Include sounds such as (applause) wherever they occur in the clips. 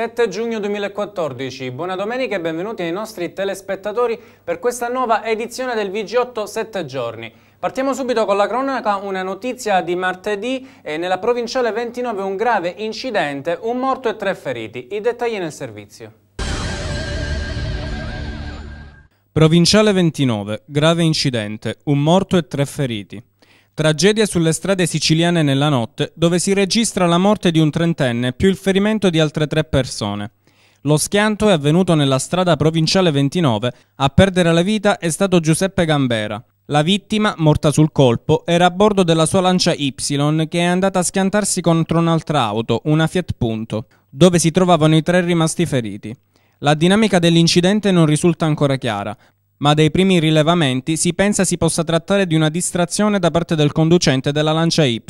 7 giugno 2014. Buona domenica e benvenuti ai nostri telespettatori per questa nuova edizione del VG8 7 giorni. Partiamo subito con la cronaca, una notizia di martedì, eh, nella provinciale 29 un grave incidente, un morto e tre feriti. I dettagli nel servizio. Provinciale 29, grave incidente, un morto e tre feriti. Tragedia sulle strade siciliane nella notte, dove si registra la morte di un trentenne più il ferimento di altre tre persone. Lo schianto è avvenuto nella strada provinciale 29. A perdere la vita è stato Giuseppe Gambera. La vittima, morta sul colpo, era a bordo della sua lancia Y che è andata a schiantarsi contro un'altra auto, una Fiat Punto, dove si trovavano i tre rimasti feriti. La dinamica dell'incidente non risulta ancora chiara, ma dai primi rilevamenti si pensa si possa trattare di una distrazione da parte del conducente della Lancia Y.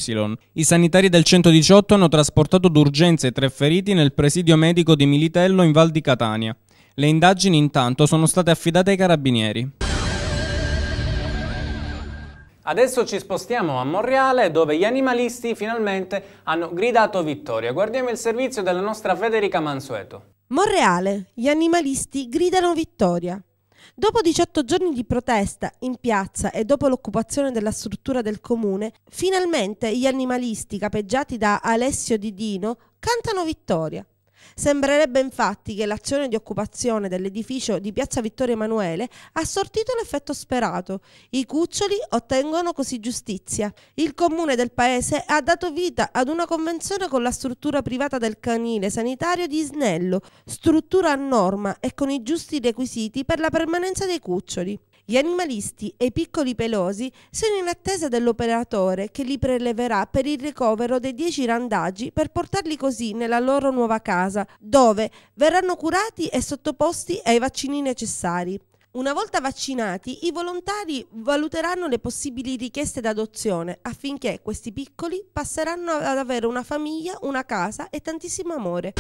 I sanitari del 118 hanno trasportato d'urgenza i tre feriti nel presidio medico di Militello in Val di Catania. Le indagini intanto sono state affidate ai carabinieri. Adesso ci spostiamo a Monreale dove gli animalisti finalmente hanno gridato vittoria. Guardiamo il servizio della nostra Federica Mansueto. Monreale, gli animalisti gridano vittoria. Dopo 18 giorni di protesta in piazza e dopo l'occupazione della struttura del comune, finalmente gli animalisti capeggiati da Alessio Didino cantano vittoria. Sembrerebbe infatti che l'azione di occupazione dell'edificio di Piazza Vittorio Emanuele ha sortito l'effetto sperato. I cuccioli ottengono così giustizia. Il comune del paese ha dato vita ad una convenzione con la struttura privata del canile sanitario di Isnello, struttura a norma e con i giusti requisiti per la permanenza dei cuccioli. Gli animalisti e i piccoli pelosi sono in attesa dell'operatore che li preleverà per il ricovero dei dieci randaggi per portarli così nella loro nuova casa, dove verranno curati e sottoposti ai vaccini necessari. Una volta vaccinati, i volontari valuteranno le possibili richieste d'adozione affinché questi piccoli passeranno ad avere una famiglia, una casa e tantissimo amore.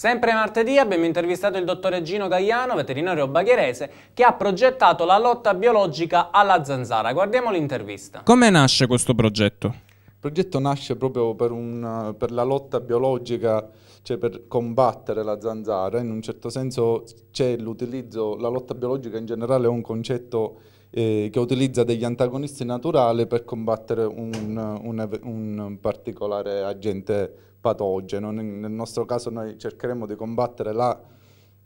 Sempre martedì abbiamo intervistato il dottore Gino Gagliano, veterinario bagherese, che ha progettato la lotta biologica alla zanzara. Guardiamo l'intervista. Come nasce questo progetto? Il progetto nasce proprio per, un, per la lotta biologica, cioè per combattere la zanzara. In un certo senso c'è l'utilizzo, la lotta biologica in generale è un concetto eh, che utilizza degli antagonisti naturali per combattere un, un, un particolare agente patogeno, nel nostro caso noi cercheremo di combattere la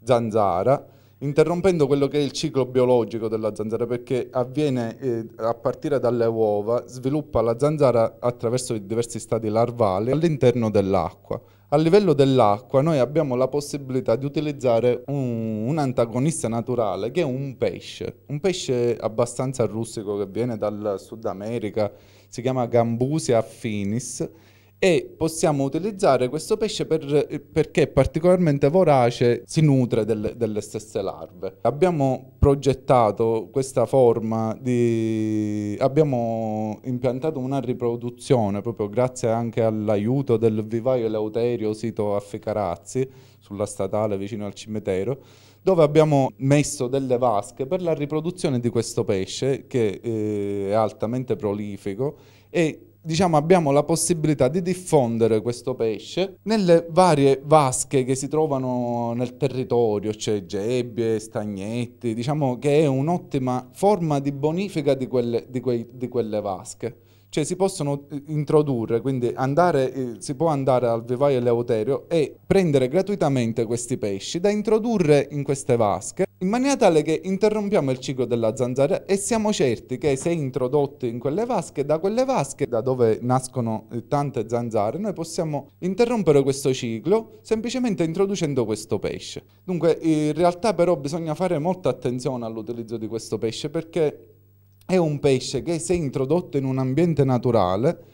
zanzara, interrompendo quello che è il ciclo biologico della zanzara, perché avviene eh, a partire dalle uova, sviluppa la zanzara attraverso i diversi stadi larvali all'interno dell'acqua. A livello dell'acqua noi abbiamo la possibilità di utilizzare un, un, antagonista naturale che è un pesce, un pesce abbastanza rustico che viene dal Sud America, si chiama Gambusia affinis e possiamo utilizzare questo pesce per, perché è particolarmente vorace, si nutre del, delle stesse larve. Abbiamo progettato questa forma di... abbiamo impiantato una riproduzione proprio grazie anche all'aiuto del vivaio Eleuterio sito a Ficarazzi sulla statale vicino al cimitero dove abbiamo messo delle vasche per la riproduzione di questo pesce che eh, è altamente prolifico e diciamo, abbiamo la possibilità di diffondere questo pesce nelle varie vasche che si trovano nel territorio, cioè gebbie, stagnetti, diciamo che è un'ottima forma di bonifica di quelle, di quei, di quelle vasche. Cioè si possono eh, introdurre, quindi andare, eh, si può andare al vivaio Eleuterio e prendere gratuitamente questi pesci da introdurre in queste vasche in maniera tale che interrompiamo il ciclo della zanzara e siamo certi che se introdotti in quelle vasche, da quelle vasche, da dove nascono eh, tante zanzare, noi possiamo interrompere questo ciclo semplicemente introducendo questo pesce. Dunque in realtà però bisogna fare molta attenzione all'utilizzo di questo pesce perché è un pesce che se introdotto in un ambiente naturale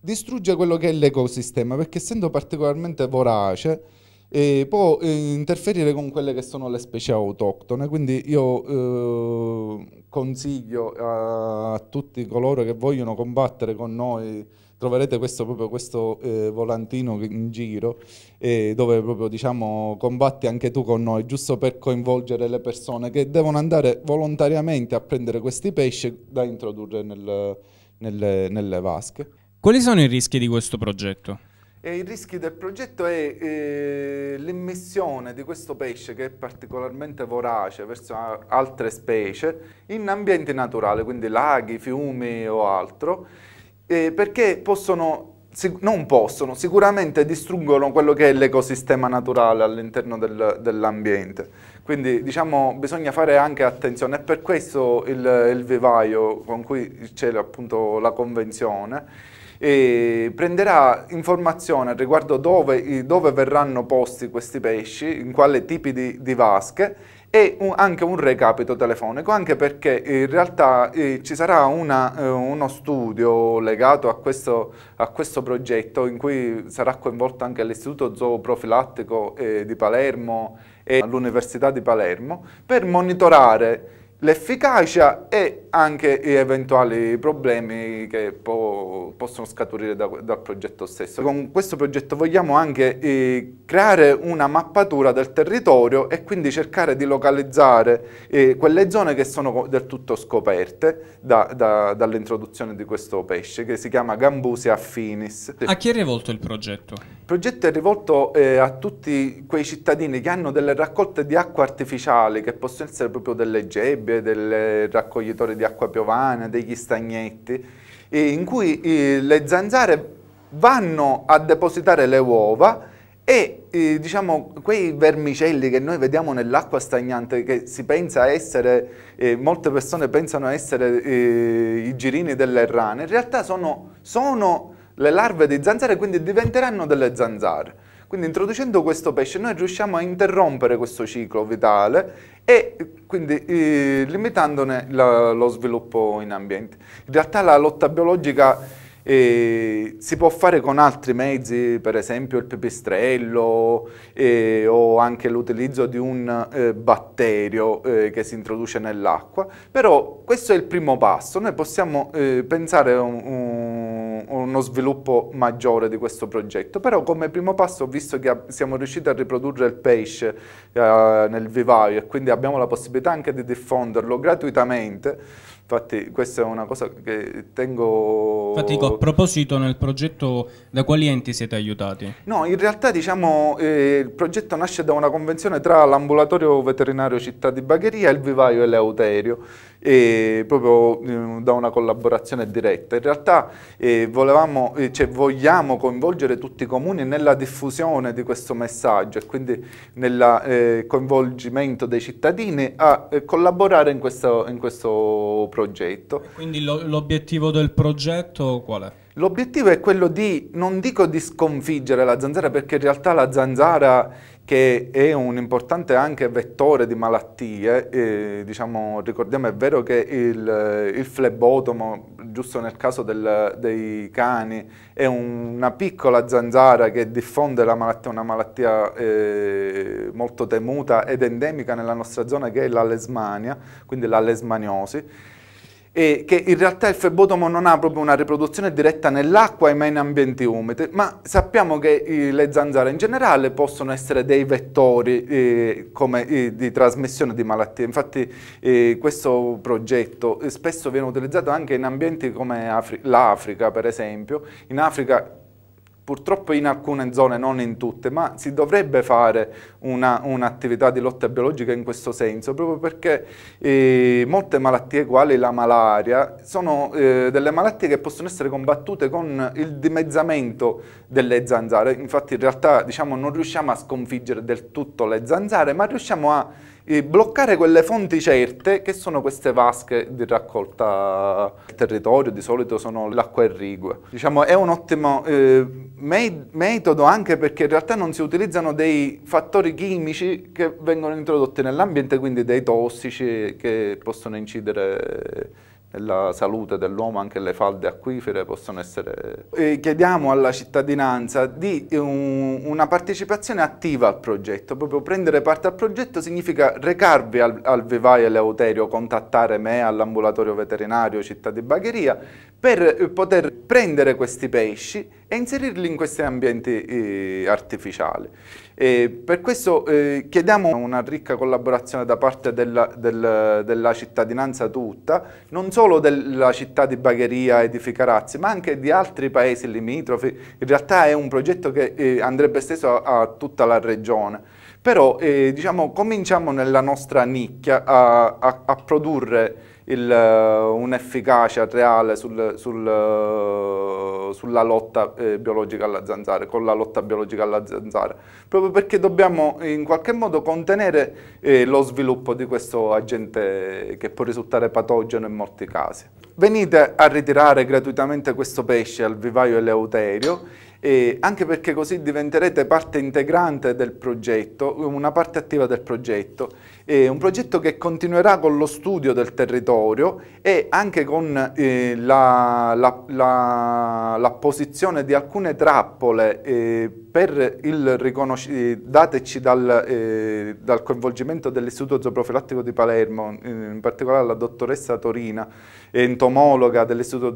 distrugge quello che è l'ecosistema perché essendo particolarmente vorace e può eh, interferire con quelle che sono le specie autoctone, quindi io eh, consiglio a, tutti coloro che vogliono combattere con noi, troverete questo, proprio questo eh, volantino in giro eh, dove proprio diciamo combatti anche tu con noi, giusto per coinvolgere le persone che devono andare volontariamente a prendere questi pesci da introdurre nel, nelle, nelle vasche. Quali sono i rischi di questo progetto? E il rischio del progetto è eh, l'immissione di questo pesce, che è particolarmente vorace verso altre specie, in ambienti naturali, quindi laghi, fiumi o altro, eh, perché possono, non possono, sicuramente distruggono quello che è l'ecosistema naturale all'interno del, dell'ambiente. Quindi diciamo, bisogna fare anche attenzione, è per questo il, il vivaio con cui c'è appunto la convenzione, eh, prenderà informazione riguardo dove, dove, verranno posti questi pesci, in quale tipi di, di vasche e un, anche un recapito telefonico, anche perché in realtà eh, ci sarà una, eh, uno studio legato a questo, a questo, progetto in cui sarà coinvolto anche l'Istituto Zooprofilattico eh, di Palermo e l'Università di Palermo per monitorare l'efficacia e anche gli eventuali problemi che po possono scaturire da, dal progetto stesso. Con questo progetto vogliamo anche eh, creare una mappatura del territorio e quindi cercare di localizzare eh, quelle zone che sono del tutto scoperte da, da, dall'introduzione di questo pesce che si chiama Gambusia affinis. A chi è rivolto il progetto? Il progetto è rivolto eh, a tutti quei cittadini che hanno delle raccolte di acqua artificiali che possono essere proprio delle gebbie, dei raccoglitori di acqua piovana, degli stagnetti, in cui eh, le zanzare vanno a depositare le uova e eh, diciamo, quei vermicelli che noi vediamo nell'acqua stagnante che si pensa essere eh, molte persone pensano essere eh, i girini delle rane in realtà sono, sono le larve di zanzare quindi diventeranno delle zanzare quindi introducendo questo pesce noi riusciamo a interrompere questo ciclo vitale e quindi eh, limitandone la, lo sviluppo in ambiente. In realtà la lotta biologica eh, si può fare con altri mezzi, per esempio il pipistrello eh, o anche l'utilizzo di un eh, batterio eh, che si introduce nell'acqua, però questo è il primo passo, noi possiamo eh, pensare un, un uno sviluppo maggiore di questo progetto, però come primo passo ho visto che siamo riusciti a riprodurre il pesce eh, nel vivaio e quindi abbiamo la possibilità anche di diffonderlo gratuitamente, infatti questa è una cosa che tengo... Infatti dico, a proposito nel progetto da quali enti siete aiutati? No, in realtà diciamo eh, il progetto nasce da una convenzione tra l'ambulatorio veterinario città di Bagheria e il vivaio Eleuterio eh, proprio eh, da una collaborazione diretta. In realtà eh, volevamo, eh, cioè, vogliamo coinvolgere tutti i comuni nella diffusione di questo messaggio e quindi nel eh, coinvolgimento dei cittadini a collaborare in questo, in questo progetto. Quindi l'obiettivo del progetto qual è? L'obiettivo è quello di, non dico di sconfiggere la zanzara, perché in realtà la zanzara che è un importante anche vettore di malattie, e, diciamo, ricordiamo è vero che il, il flebotomo, giusto nel caso del, dei cani, è una piccola zanzara che diffonde la malattia, una malattia eh, molto temuta ed endemica nella nostra zona che è la lesmania, quindi la lesmaniosi, eh, che in realtà il febbotomo non ha proprio una riproduzione diretta nell'acqua e mai in ambienti umidi, ma sappiamo che eh, le zanzare in generale possono essere dei vettori eh, come, eh, di trasmissione di malattie. Infatti eh, questo progetto eh, spesso viene utilizzato anche in ambienti come l'Africa, per esempio. In Africa purtroppo in alcune zone, non in tutte, ma si dovrebbe fare un'attività un di lotta biologica in questo senso, proprio perché eh, molte malattie quali la malaria sono eh, delle malattie che possono essere combattute con il dimezzamento delle zanzare, infatti in realtà diciamo, non riusciamo a sconfiggere del tutto le zanzare, ma riusciamo a eh, bloccare quelle fonti certe che sono queste vasche di raccolta del territorio, di solito sono l'acqua e Diciamo è un ottimo eh, metodo anche perché in realtà non si utilizzano dei fattori chimici che vengono introdotti nell'ambiente, quindi dei tossici che possono incidere nella salute dell'uomo anche le falde acquifere possono essere... Chiediamo alla cittadinanza di un, una partecipazione attiva al progetto, proprio prendere parte al progetto significa recarvi al, al Vivai e Leuterio, contattare me all'ambulatorio veterinario città di Bagheria per eh, poter prendere questi pesci e inserirli in questi ambienti eh, artificiali. E per questo eh, chiediamo una ricca collaborazione da parte della, del, della, cittadinanza tutta, non solo della città di Bagheria e di Ficarazzi, ma anche di altri paesi limitrofi. In realtà è un progetto che eh, andrebbe esteso a, a, tutta la regione. Però eh, diciamo, cominciamo nella nostra nicchia a, a, a produrre eh, un'efficacia reale sul, sul, eh, sulla lotta eh, biologica alla zanzara, con la lotta biologica alla zanzara, proprio perché dobbiamo in qualche modo contenere eh, lo sviluppo di questo agente che può risultare patogeno in molti casi. Venite a ritirare gratuitamente questo pesce al vivaio eleuterio eh, anche perché così diventerete parte integrante del progetto, una parte attiva del progetto, eh, un progetto che continuerà con lo studio del territorio e anche con eh, la, la, la, la, posizione di alcune trappole eh, per il dateci dal, eh, dal coinvolgimento dell'Istituto Zooprofilattico di Palermo, in particolare la dottoressa Torina, entomologa dell'Istituto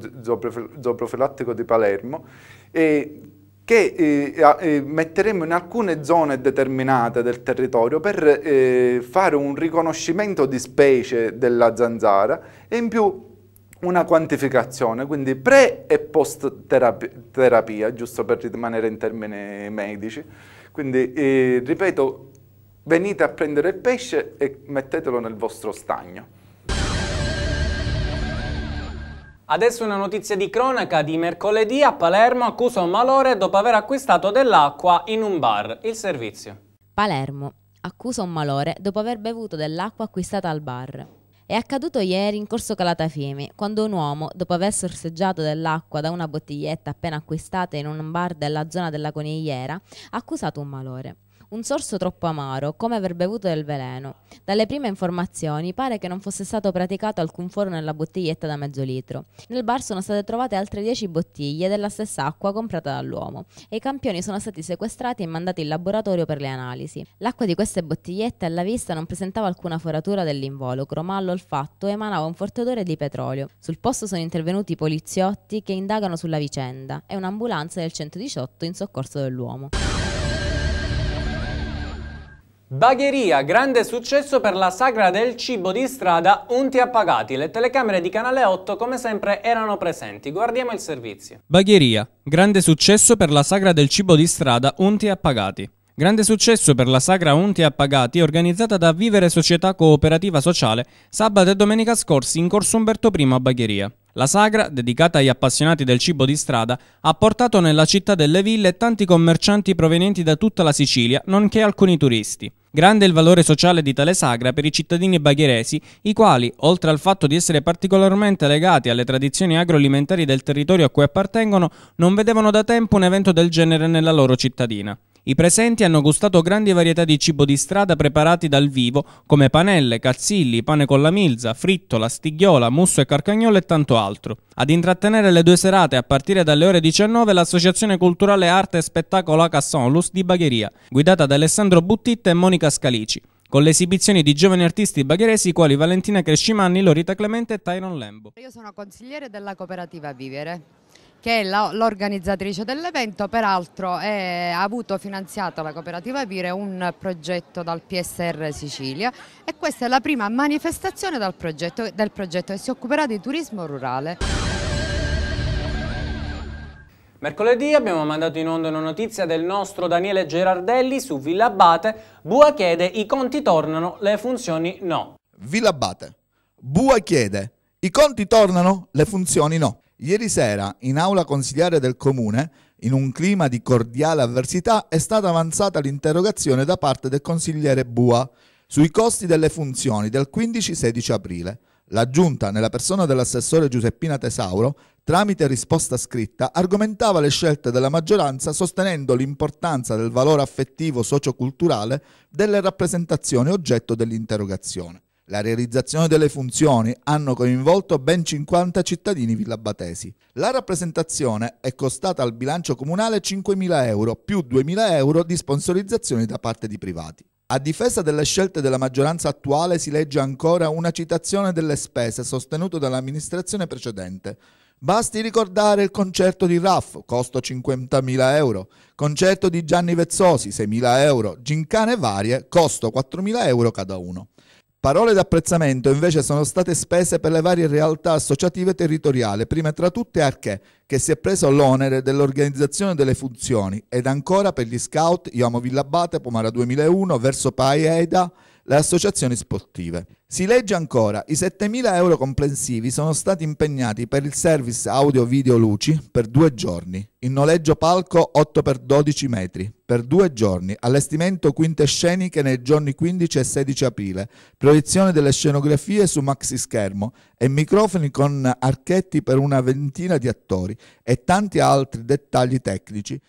Zooprofilattico di Palermo, eh, che eh, eh, metteremo in alcune zone determinate del territorio per eh, fare un riconoscimento di specie della zanzara e in più una quantificazione, quindi pre e post terapia, terapia giusto per rimanere in termini medici. Quindi, eh, ripeto, venite a prendere il pesce e mettetelo nel vostro stagno. Adesso una notizia di cronaca di mercoledì a Palermo accusa un malore dopo aver acquistato dell'acqua in un bar. Il servizio. Palermo accusa un malore dopo aver bevuto dell'acqua acquistata al bar. È accaduto ieri in Corso Calatafiemi, quando un uomo, dopo aver sorseggiato dell'acqua da una bottiglietta appena acquistata in un bar della zona della Conigliera, ha accusato un malore un sorso troppo amaro, come aver bevuto del veleno. Dalle prime informazioni pare che non fosse stato praticato alcun foro nella bottiglietta da mezzo litro. Nel bar sono state trovate altre 10 bottiglie della stessa acqua comprata dall'uomo e i campioni sono stati sequestrati e mandati in laboratorio per le analisi. L'acqua di queste bottigliette alla vista non presentava alcuna foratura dell'involucro, ma all'olfatto emanava un forte odore di petrolio. Sul posto sono intervenuti poliziotti che indagano sulla vicenda e un'ambulanza del 118 in soccorso dell'uomo. Bagheria, grande successo per la sagra del cibo di strada Unti Appagati. Le telecamere di Canale 8 come sempre erano presenti. Guardiamo il servizio. Bagheria, grande successo per la sagra del cibo di strada Unti Appagati. Grande successo per la sagra Unti Appagati organizzata da Vivere Società Cooperativa Sociale sabato e domenica scorsi in corso Umberto I a Bagheria. La sagra, dedicata agli appassionati del cibo di strada, ha portato nella città delle ville tanti commercianti provenienti da tutta la Sicilia, nonché alcuni turisti. Grande il valore sociale di tale sagra per i cittadini bagheresi, i quali, oltre al fatto di essere particolarmente legati alle tradizioni agroalimentari del territorio a cui appartengono, non vedevano da tempo un evento del genere nella loro cittadina. I presenti hanno gustato grandi varietà di cibo di strada preparati dal vivo, come panelle, cazzilli, pane con la milza, frittola, stighiola, musso e carcagnolo e tanto altro. Ad intrattenere le due serate a partire dalle ore 19 l'Associazione Culturale Arte e Spettacolo Casson Lus di Bagheria, guidata da Alessandro Buttitta e Monica Scalici, con le esibizioni di giovani artisti bagheresi quali Valentina Crescimanni, Lorita Clemente e Tyron Lembo. Io sono consigliere della cooperativa Vivere che è l'organizzatrice dell'evento, peraltro è, ha avuto finanziato la cooperativa Pire un progetto dal PSR Sicilia e questa è la prima manifestazione progetto, del progetto che si occuperà di turismo rurale. Mercoledì abbiamo mandato in onda una notizia del nostro Daniele Gerardelli su Villa Abate. Bua chiede i conti tornano, le funzioni no. Villa Abate. Bua chiede i conti tornano, le funzioni no. Ieri sera, in aula consigliare del comune, in un clima di cordiale avversità, è stata avanzata l'interrogazione da parte del consigliere Bua sui costi delle funzioni del 15-16 aprile. La giunta, nella persona dell'assessore Giuseppina Tesauro, tramite risposta scritta, argomentava le scelte della maggioranza sostenendo l'importanza del valore affettivo socioculturale delle rappresentazioni oggetto dell'interrogazione. La realizzazione delle funzioni hanno coinvolto ben 50 cittadini villabatesi. La rappresentazione è costata al bilancio comunale 5.000 euro più 2.000 euro di sponsorizzazioni da parte di privati. A difesa delle scelte della maggioranza attuale si legge ancora una citazione delle spese sostenute dall'amministrazione precedente. Basti ricordare il concerto di Raff, costo 50.000 euro, concerto di Gianni Vezzosi, 6.000 euro, gincane varie, costo 4.000 euro cada uno. Parole d'apprezzamento invece sono state spese per le varie realtà associative territoriali, prima tra tutte Arche, che si è preso l'onere dell'organizzazione delle funzioni, ed ancora per gli scout Iomo Villabate, Pomara 2001, Verso Pai le associazioni sportive. Si legge ancora, i 7.000 euro complessivi sono stati impegnati per il service audio-video luci per due giorni, il noleggio palco 8x12 metri per due giorni, allestimento quinte sceniche nei giorni 15 e 16 aprile, proiezione delle scenografie su maxi schermo e microfoni con archetti per una ventina di attori e tanti altri dettagli tecnici.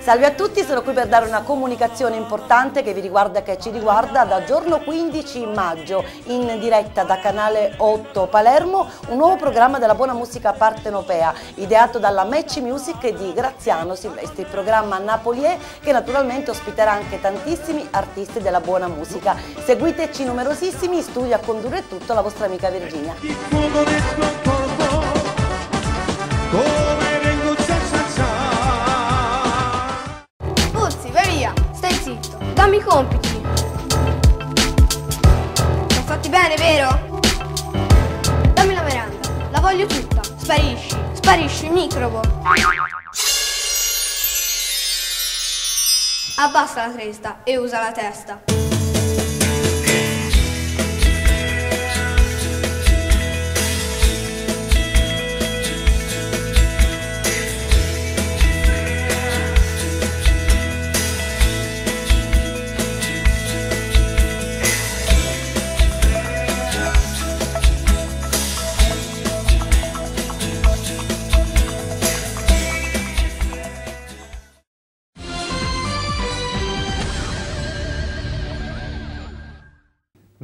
Salve a tutti, sono qui per dare una comunicazione importante che vi riguarda e che ci riguarda da giorno 15 maggio in diretta da Canale 8 Palermo un nuovo programma della buona musica partenopea ideato dalla Match Music di Graziano Silvestri, il programma Napolier che naturalmente ospiterà anche tantissimi artisti della buona musica. Seguiteci numerosissimi, in studio a condurre tutto la vostra amica Virginia. dammi i compiti. Li ho fatti bene, vero? Dammi la merenda, la voglio tutta. Sparisci, sparisci, microbo. Abbassa la cresta e usa la testa.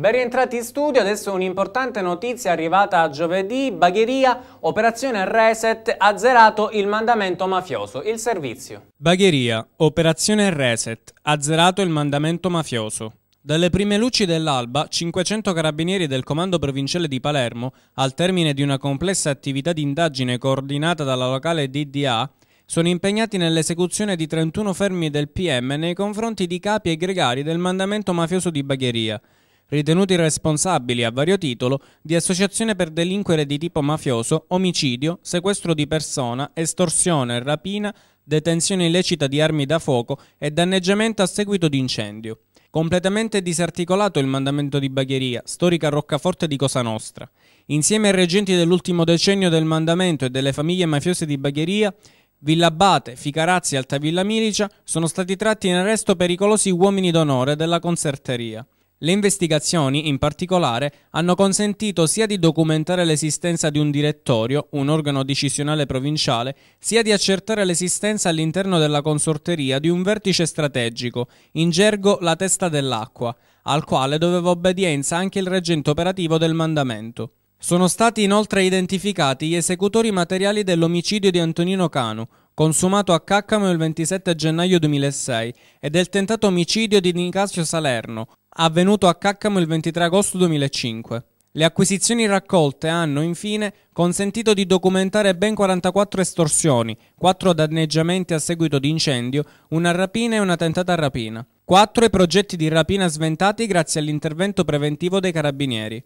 Ben rientrati in studio, adesso un'importante notizia arrivata giovedì, Bagheria, operazione Reset, azzerato il mandamento mafioso, il servizio. Bagheria, operazione Reset, azzerato il mandamento mafioso. Dalle prime luci dell'alba, 500 carabinieri del Comando Provinciale di Palermo, al termine di una complessa attività di indagine coordinata dalla locale DDA, sono impegnati nell'esecuzione di 31 fermi del PM nei confronti di capi e gregari del mandamento mafioso di Bagheria, ritenuti responsabili a vario titolo di associazione per delinquere di tipo mafioso, omicidio, sequestro di persona, estorsione, rapina, detenzione illecita di armi da fuoco e danneggiamento a seguito di incendio. Completamente disarticolato il mandamento di Bagheria, storica roccaforte di Cosa Nostra. Insieme ai reggenti dell'ultimo decennio del mandamento e delle famiglie mafiose di Bagheria, Villabate, Ficarazzi e Altavilla Milicia sono stati tratti in arresto pericolosi uomini d'onore della conserteria. Le investigazioni, in particolare, hanno consentito sia di documentare l'esistenza di un direttorio, un organo decisionale provinciale, sia di accertare l'esistenza all'interno della consorteria di un vertice strategico, in gergo la testa dell'acqua, al quale doveva obbedienza anche il reggente operativo del mandamento. Sono stati inoltre identificati gli esecutori materiali dell'omicidio di Antonino Canu, consumato a Caccamo il 27 gennaio 2006, e del tentato omicidio di Nicasio Salerno, avvenuto a Caccamo il 23 agosto 2005. Le acquisizioni raccolte hanno infine consentito di documentare ben 44 estorsioni, 4 danneggiamenti a seguito di incendio, una rapina e una tentata rapina. 4 i progetti di rapina sventati grazie all'intervento preventivo dei carabinieri.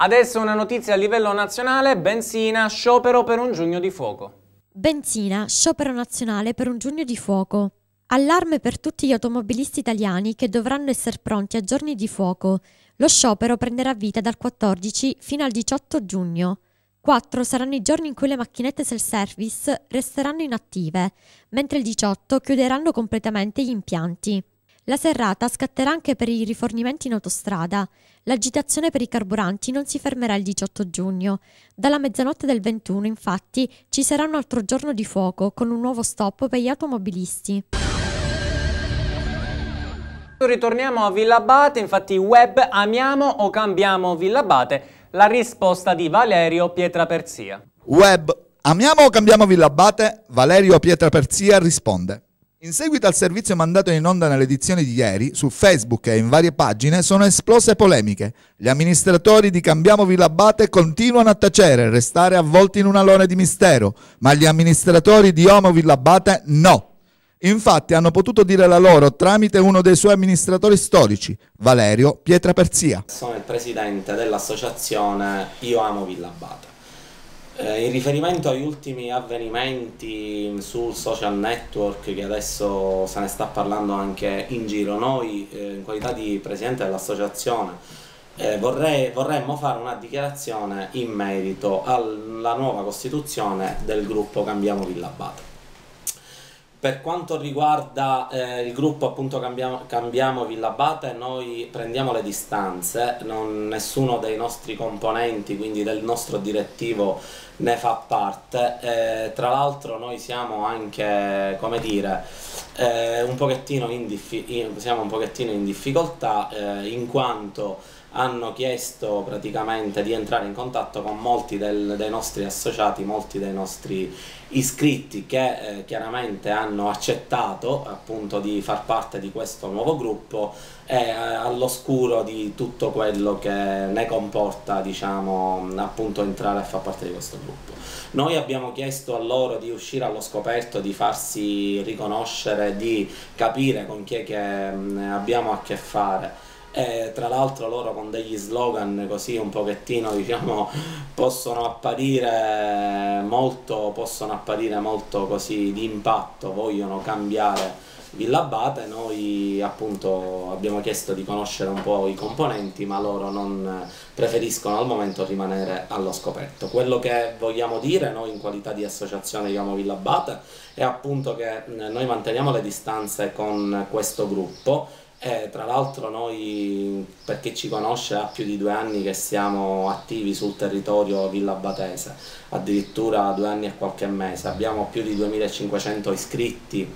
Adesso una notizia a livello nazionale, benzina, sciopero per un giugno di fuoco. Benzina, sciopero nazionale per un giugno di fuoco. Allarme per tutti gli automobilisti italiani che dovranno essere pronti a giorni di fuoco. Lo sciopero prenderà vita dal 14 fino al 18 giugno. 4 saranno i giorni in cui le macchinette self-service resteranno inattive, mentre il 18 chiuderanno completamente gli impianti. La serrata scatterà anche per i rifornimenti in autostrada. L'agitazione per i carburanti non si fermerà il 18 giugno. Dalla mezzanotte del 21, infatti, ci sarà un altro giorno di fuoco con un nuovo stop per gli automobilisti. Ritorniamo a Villabate, infatti web amiamo o cambiamo Villabate? La risposta di Valerio Pietraperzia. Web amiamo o cambiamo Villabate? Valerio Pietraperzia risponde. In seguito al servizio mandato in onda nell'edizione di ieri, su Facebook e in varie pagine sono esplose polemiche. Gli amministratori di Cambiamo Villabate continuano a tacere, e restare avvolti in un alone di mistero, ma gli amministratori di Omo Villabate no. Infatti hanno potuto dire la loro tramite uno dei suoi amministratori storici, Valerio Pietraperzia. Sono il presidente dell'associazione Io Amo Villabate. Eh, in riferimento agli ultimi avvenimenti sul social network che adesso se ne sta parlando anche in giro, noi eh, in qualità di presidente dell'associazione eh, vorrei, vorremmo fare una dichiarazione in merito alla nuova costituzione del gruppo Cambiamo Villabate. Per quanto riguarda eh, il gruppo, appunto cambiamo, cambiamo Villabate, noi prendiamo le distanze, non, nessuno dei nostri componenti, quindi del nostro direttivo, ne fa parte. Eh, tra l'altro noi siamo anche, come dire, eh, un in in, siamo un pochettino in difficoltà eh, in quanto hanno chiesto praticamente di entrare in contatto con molti del, dei nostri associati, molti dei nostri iscritti che eh, chiaramente hanno accettato appunto di far parte di questo nuovo gruppo e eh, all'oscuro di tutto quello che ne comporta diciamo appunto entrare a far parte di questo gruppo. Noi abbiamo chiesto a loro di uscire allo scoperto, di farsi riconoscere, di capire con chi è che mm, abbiamo a che fare e tra l'altro loro con degli slogan così un pochettino diciamo possono apparire molto, possono apparire molto così di impatto, vogliono cambiare Villabate, noi appunto abbiamo chiesto di conoscere un po' i componenti, ma loro non preferiscono al momento rimanere allo scoperto. Quello che vogliamo dire noi in qualità di associazione Villa Amo Villabate è appunto che noi manteniamo le distanze con questo gruppo eh, tra l'altro noi, per chi ci conosce, ha più di due anni che siamo attivi sul territorio Villa Batese, addirittura due anni e qualche mese. Abbiamo più di 2500 iscritti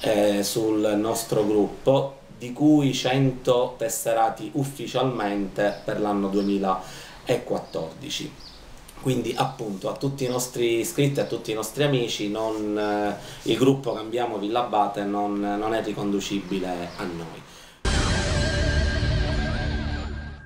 eh, sul nostro gruppo, di cui 100 tesserati ufficialmente per l'anno 2014 quindi appunto a tutti i nostri iscritti, a tutti i nostri amici, non, eh, il gruppo Cambiamo Villa Bate non, non è riconducibile a noi.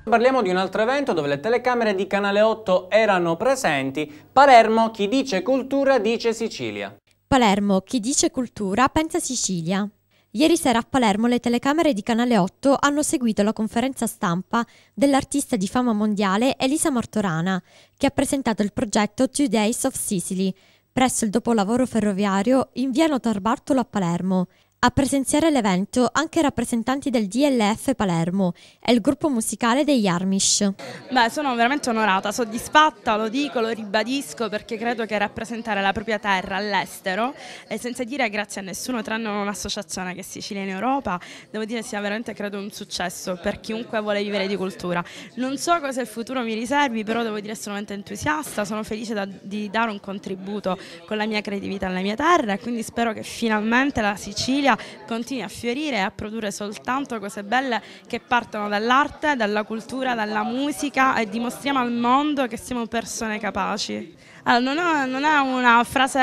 Parliamo di un altro evento dove le telecamere di Canale 8 erano presenti. Palermo, chi dice cultura dice Sicilia. Palermo, chi dice cultura pensa Sicilia. Ieri sera a Palermo le telecamere di Canale 8 hanno seguito la conferenza stampa dell'artista di fama mondiale Elisa Mortorana, che ha presentato il progetto Two Days of Sicily presso il dopolavoro ferroviario in via Notarbartolo a Palermo. A presenziare l'evento anche rappresentanti del DLF Palermo e il gruppo musicale degli Armish. Beh, sono veramente onorata, soddisfatta, lo dico, lo ribadisco perché credo che rappresentare la propria terra all'estero e senza dire grazie a nessuno tranne un'associazione che è Sicilia in Europa, devo dire sia veramente credo un successo per chiunque vuole vivere di cultura. Non so cosa il futuro mi riservi, però devo dire solamente entusiasta, sono felice da, di dare un contributo con la mia creatività alla mia terra e quindi spero che finalmente la Sicilia Sicilia continui a fiorire e a produrre soltanto cose belle che partono dall'arte, dalla cultura, dalla musica e dimostriamo al mondo che siamo persone capaci. Allora, non, è, non, è, una frase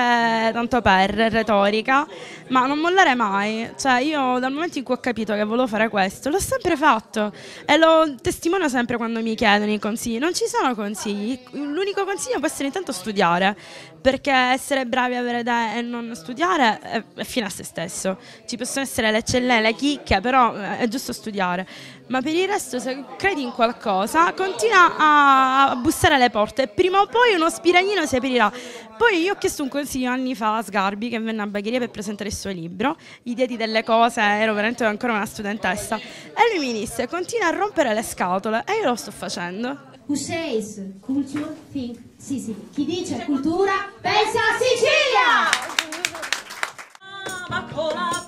tanto per retorica, ma non mollare mai. Cioè, io dal momento in cui ho capito che volevo fare questo, l'ho sempre fatto e lo testimonio sempre quando mi chiedono i consigli. Non ci sono consigli, l'unico consiglio può essere intanto studiare perché essere bravi, avere idee e non studiare è, fine a se stesso. Ci possono essere le eccellenze, le chicche, però eh, è giusto studiare. Ma per il resto, se credi in qualcosa, continua a, bussare alle porte e prima o poi uno spiraglino si aprirà. Poi io ho chiesto un consiglio anni fa a Sgarbi, che venne a Bagheria per presentare il suo libro, I diedi delle cose, ero veramente ancora una studentessa, e lui mi disse, continua a rompere le scatole, e io lo sto facendo. Who says, culture, think, sì, sì, chi dice cultura pensa a Sicilia! Ah, con la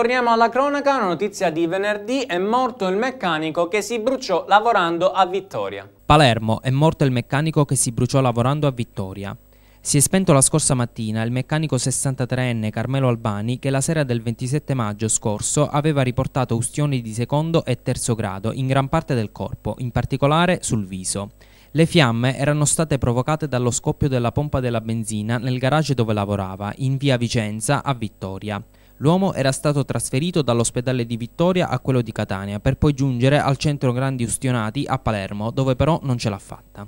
Torniamo alla cronaca, una notizia di venerdì, è morto il meccanico che si bruciò lavorando a Vittoria. Palermo, è morto il meccanico che si bruciò lavorando a Vittoria. Si è spento la scorsa mattina il meccanico 63enne Carmelo Albani che la sera del 27 maggio scorso aveva riportato ustioni di secondo e terzo grado in gran parte del corpo, in particolare sul viso. Le fiamme erano state provocate dallo scoppio della pompa della benzina nel garage dove lavorava, in via Vicenza a Vittoria. L'uomo era stato trasferito dall'ospedale di Vittoria a quello di Catania per poi giungere al centro Grandi Ustionati a Palermo, dove però non ce l'ha fatta.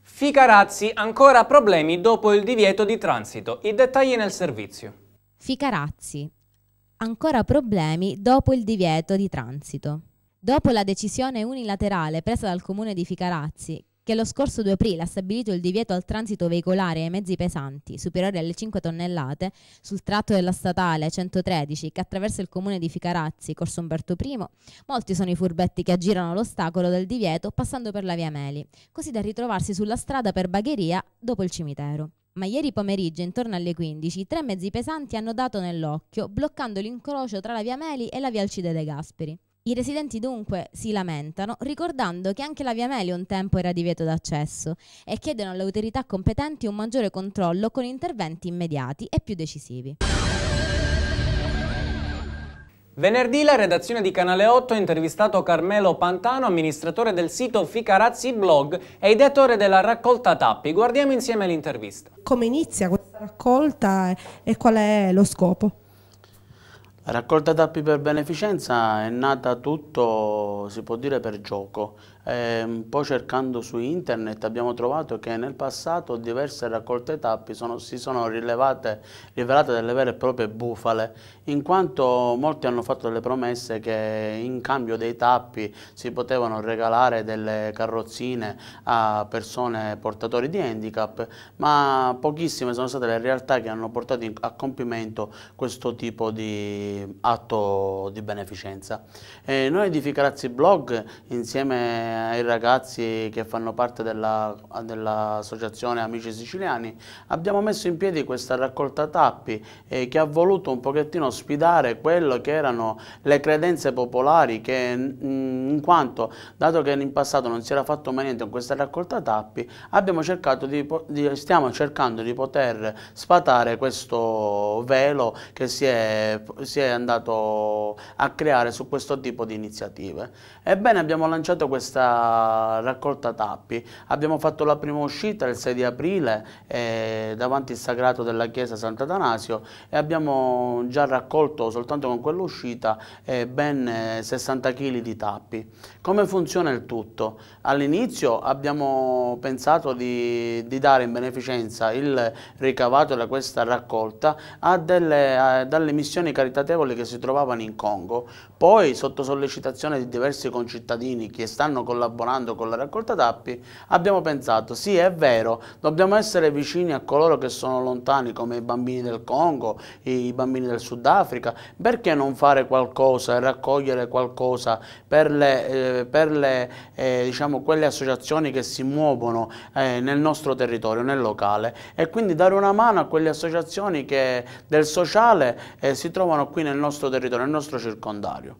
Ficarazzi ancora problemi dopo il divieto di transito. I dettagli nel servizio. Ficarazzi ancora problemi dopo il divieto di transito. Dopo la decisione unilaterale presa dal comune di Ficarazzi, che lo scorso 2 aprile ha stabilito il divieto al transito veicolare ai mezzi pesanti superiori alle 5 tonnellate sul tratto della statale 113 che attraversa il comune di Ficarazzi, Corso Umberto I, molti sono i furbetti che aggirano l'ostacolo del divieto passando per la via Meli, così da ritrovarsi sulla strada per Bagheria dopo il cimitero ma ieri pomeriggio, intorno alle 15, tre mezzi pesanti hanno dato nell'occhio, bloccando l'incrocio tra la via Meli e la via Alcide De Gasperi. I residenti dunque si lamentano ricordando che anche la Via Melio un tempo era divieto d'accesso e chiedono alle autorità competenti un maggiore controllo con interventi immediati e più decisivi. Venerdì la redazione di Canale 8 ha intervistato Carmelo Pantano, amministratore del sito Ficarazzi Blog e ideatore della raccolta Tappi. Guardiamo insieme l'intervista. Come inizia questa raccolta e qual è lo scopo? Raccolta tappi per beneficenza è nata tutto, si può dire, per gioco. E ehm, un po' cercando su internet abbiamo trovato che nel passato diverse raccolte tappi sono, si sono rivelate delle vere e proprie bufale, in quanto molti hanno fatto delle promesse che in cambio dei tappi si potevano regalare delle carrozzine a persone portatori di handicap, ma pochissime sono state le realtà che hanno portato a compimento questo tipo di atto di beneficenza. E eh, noi di Ficarazzi Blog, insieme ai ragazzi che fanno parte dell'associazione dell Amici Siciliani, abbiamo messo in piedi questa raccolta tappi eh, che ha voluto un pochettino sfidare quello che erano le credenze popolari che mh, mm, in quanto dato che in passato non si era fatto mai niente con questa raccolta tappi abbiamo cercato di, di, stiamo cercando di poter sfatare questo velo che si è, si è andato a creare su questo tipo di iniziative. Ebbene abbiamo lanciato questa raccolta, tappi. Abbiamo fatto la prima uscita il 6 di aprile eh, davanti al sagrato della chiesa Sant'Atanasio e abbiamo già raccolto soltanto con quell'uscita eh, ben 60 eh, kg di tappi. Come funziona il tutto? All'inizio abbiamo pensato di, di, dare in beneficenza il ricavato da questa raccolta a delle, a, dalle missioni caritatevoli che si trovavano in Congo. Poi, sotto sollecitazione di diversi concittadini che stanno con collaborando con la raccolta tappi, abbiamo pensato sì è vero, dobbiamo essere vicini a coloro che sono lontani come i bambini del Congo, i bambini del Sudafrica, perché non fare qualcosa e raccogliere qualcosa per le, eh, per le eh, diciamo, quelle associazioni che si muovono eh, nel nostro territorio, nel locale e quindi dare una mano a quelle associazioni che del sociale eh, si trovano qui nel nostro territorio, nel nostro circondario.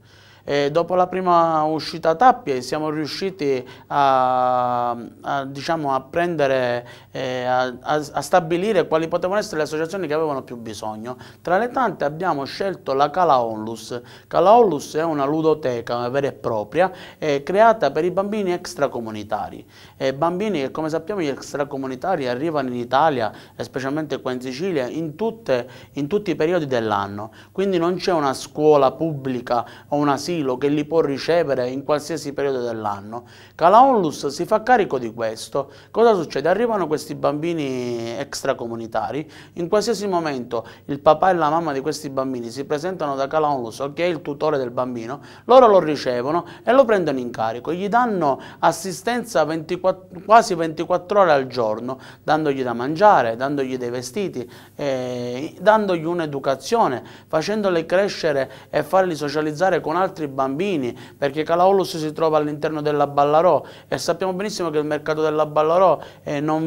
E dopo la prima uscita tappie siamo riusciti a, a, diciamo, a prendere, eh, a, a, stabilire quali potevano essere le associazioni che avevano più bisogno. Tra le tante abbiamo scelto la Cala Onlus. Cala Onlus è una ludoteca vera e propria eh, creata per i bambini extracomunitari. Eh, bambini che come sappiamo gli extracomunitari arrivano in Italia, specialmente qua in Sicilia, in, tutte, in tutti i periodi dell'anno. Quindi non c'è una scuola pubblica o un asilo asilo che li può ricevere in qualsiasi periodo dell'anno. Calaonlus si fa carico di questo. Cosa succede? Arrivano questi bambini extracomunitari, in qualsiasi momento il papà e la mamma di questi bambini si presentano da Calaonlus, che è il tutore del bambino, loro lo ricevono e lo prendono in carico, gli danno assistenza 24, quasi 24 ore al giorno, dandogli da mangiare, dandogli dei vestiti, eh, dandogli un'educazione, facendoli crescere e farli socializzare con altri nostri bambini, perché Calaolus si trova all'interno della Ballarò e sappiamo benissimo che il mercato della Ballarò eh, non,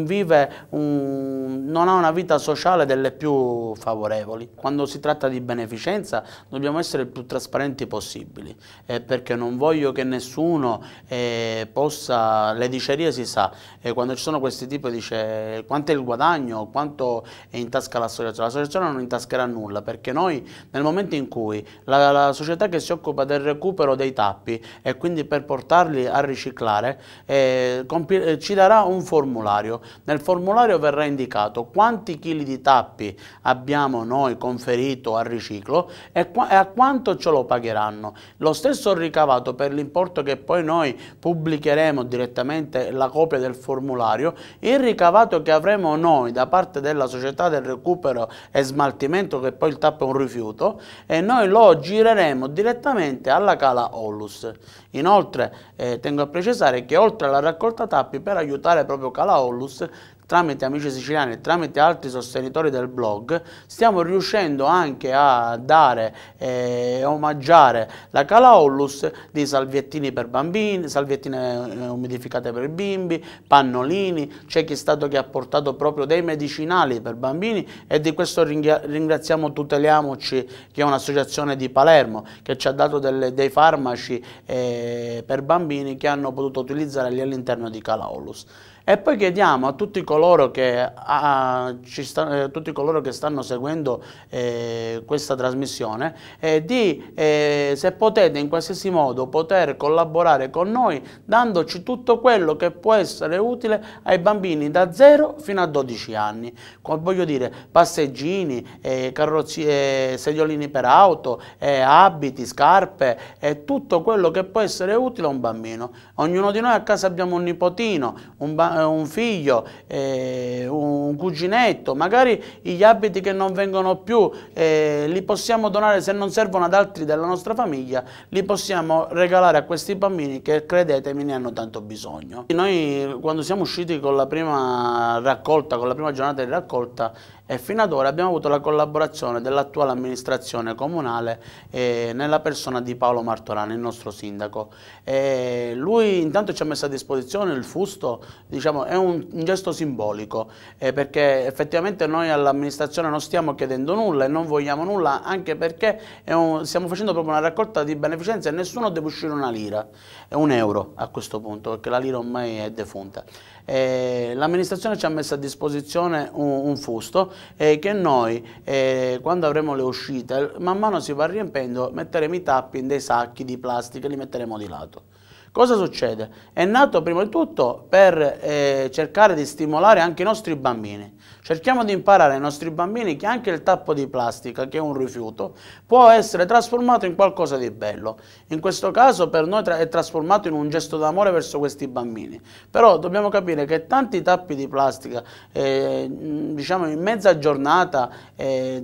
un, non ha una vita sociale delle più favorevoli. Quando si tratta di beneficenza dobbiamo essere il più trasparenti possibili, eh, perché non voglio che nessuno eh, possa, le dicerie si sa, eh, quando ci sono questi tipi dice eh, quanto è il guadagno, quanto è in tasca l'associazione, l'associazione non intascherà nulla, perché noi nel momento in cui la, la società che si occupa del recupero dei tappi e quindi per portarli a riciclare eh, eh, ci darà un formulario. Nel formulario verrà indicato quanti chili di tappi abbiamo noi conferito al riciclo e, e a quanto ce lo pagheranno. Lo stesso ricavato per l'importo che poi noi pubblicheremo direttamente la copia del formulario, il ricavato che avremo noi da parte della società del recupero e smaltimento che poi il tappo è un rifiuto e noi lo gireremo direttamente direttamente alla cala Ollus. Inoltre eh, tengo a precisare che oltre alla raccolta tappi per aiutare proprio cala Ollus tramite Amici Siciliani e tramite altri sostenitori del blog, stiamo riuscendo anche a dare e eh, omaggiare la Cala Calaollus di salviettini per bambini, salviettine eh, umidificate per bimbi, pannolini, c'è chi è stato che ha portato proprio dei medicinali per bambini e di questo ringraziamo Tuteliamoci che è un'associazione di Palermo che ci ha dato delle, dei farmaci eh, per bambini che hanno potuto utilizzarli all'interno di Cala Calaollus. E poi chiediamo a tutti coloro che, a, sta, eh, tutti coloro che stanno seguendo eh, questa trasmissione eh, di, eh, se potete in qualsiasi modo, poter collaborare con noi dandoci tutto quello che può essere utile ai bambini da 0 fino a 12 anni. voglio dire, passeggini, eh, eh, sediolini per auto, abiti, scarpe, tutto quello che può essere utile a un bambino. Ognuno di noi a casa abbiamo un nipotino, un bambino eh, un figlio, eh, un cuginetto, magari gli abiti che non vengono più eh, li possiamo donare se non servono ad altri della nostra famiglia, li possiamo regalare a questi bambini che credetemi ne hanno tanto bisogno. Noi quando siamo usciti con la prima raccolta, con la prima giornata di raccolta, e fino ad ora abbiamo avuto la collaborazione dell'attuale amministrazione comunale eh, nella persona di Paolo Martorani, il nostro sindaco. E lui intanto ci ha messo a disposizione il fusto, diciamo, è un, un gesto simbolico eh, perché effettivamente noi all'amministrazione non stiamo chiedendo nulla e non vogliamo nulla anche perché un, stiamo facendo proprio una raccolta di beneficenza e nessuno deve uscire una lira, un euro a questo punto perché la lira ormai è defunta eh, l'amministrazione ci ha messo a disposizione un, un fusto eh, che noi eh, quando avremo le uscite man mano si va riempendo metteremo i tappi in dei sacchi di plastica e li metteremo di lato. Cosa succede? È nato prima di tutto per eh, cercare di stimolare anche i nostri bambini Cerchiamo di imparare ai nostri bambini che anche il tappo di plastica, che è un rifiuto, può essere trasformato in qualcosa di bello. In questo caso per noi è trasformato in un gesto d'amore verso questi bambini. Però dobbiamo capire che tanti tappi di plastica, eh, diciamo in mezza giornata, eh,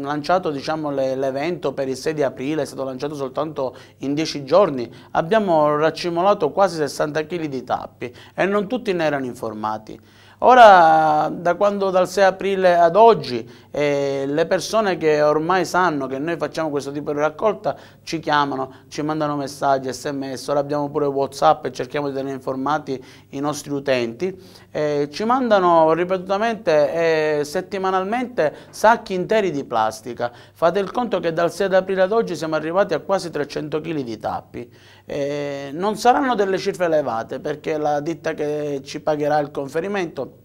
lanciato diciamo, l'evento per il 6 di aprile, è stato lanciato soltanto in 10 giorni, abbiamo raccimolato quasi 60 kg di tappi e non tutti ne erano informati. Ora, da quando dal 6 aprile ad oggi e le persone che ormai sanno che noi facciamo questo tipo di raccolta ci chiamano, ci mandano messaggi, sms, ora abbiamo pure whatsapp e cerchiamo di tenere informati i nostri utenti, e ci mandano ripetutamente e settimanalmente sacchi interi di plastica. Fate il conto che dal 6 aprile ad oggi siamo arrivati a quasi 300 kg di tappi. E non saranno delle cifre elevate perché la ditta che ci pagherà il conferimento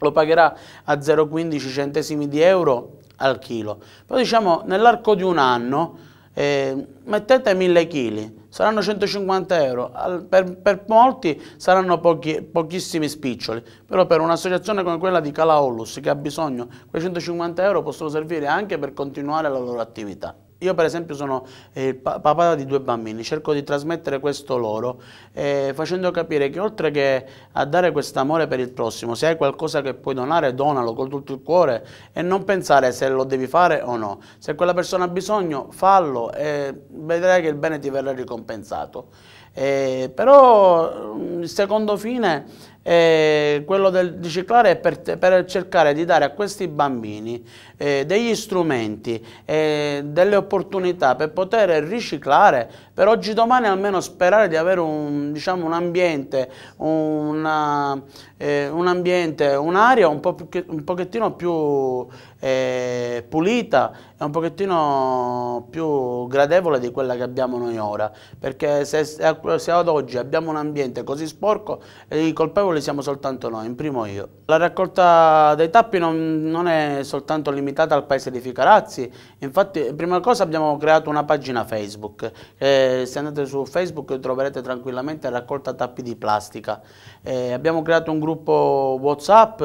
lo pagherà a 0,15 centesimi di euro al chilo. Poi diciamo nell'arco di un anno eh, mettete 1000 kg, saranno 150 euro, al, per, per, molti saranno pochi, pochissimi spiccioli, però per un'associazione come quella di Calaolus che ha bisogno, quei 150 euro possono servire anche per continuare la loro attività. Io per esempio sono eh, il papà di due bambini, cerco di trasmettere questo loro, eh, facendo capire che oltre che a dare quest'amore per il prossimo, se hai qualcosa che puoi donare, donalo con tutto il cuore e non pensare se lo devi fare o no. Se quella persona ha bisogno, fallo e vedrai che il bene ti verrà ricompensato. Eh, però mm, il secondo fine e eh, quello del, riciclare è per, per, cercare di dare a questi bambini eh, degli strumenti, eh, delle opportunità per poter riciclare, per oggi domani almeno sperare di avere un, diciamo, un ambiente, un'area eh, un, un, po un, pochettino più eh, pulita e un pochettino più gradevole di quella che abbiamo noi ora, perché se, se ad oggi abbiamo un ambiente così sporco, i colpevoli piccoli siamo soltanto noi, in primo io. La raccolta dei tappi non, non è soltanto limitata al paese di Ficarazzi, infatti prima cosa abbiamo creato una pagina Facebook, eh, se andate su Facebook troverete tranquillamente raccolta tappi di plastica. Eh, abbiamo creato un gruppo Whatsapp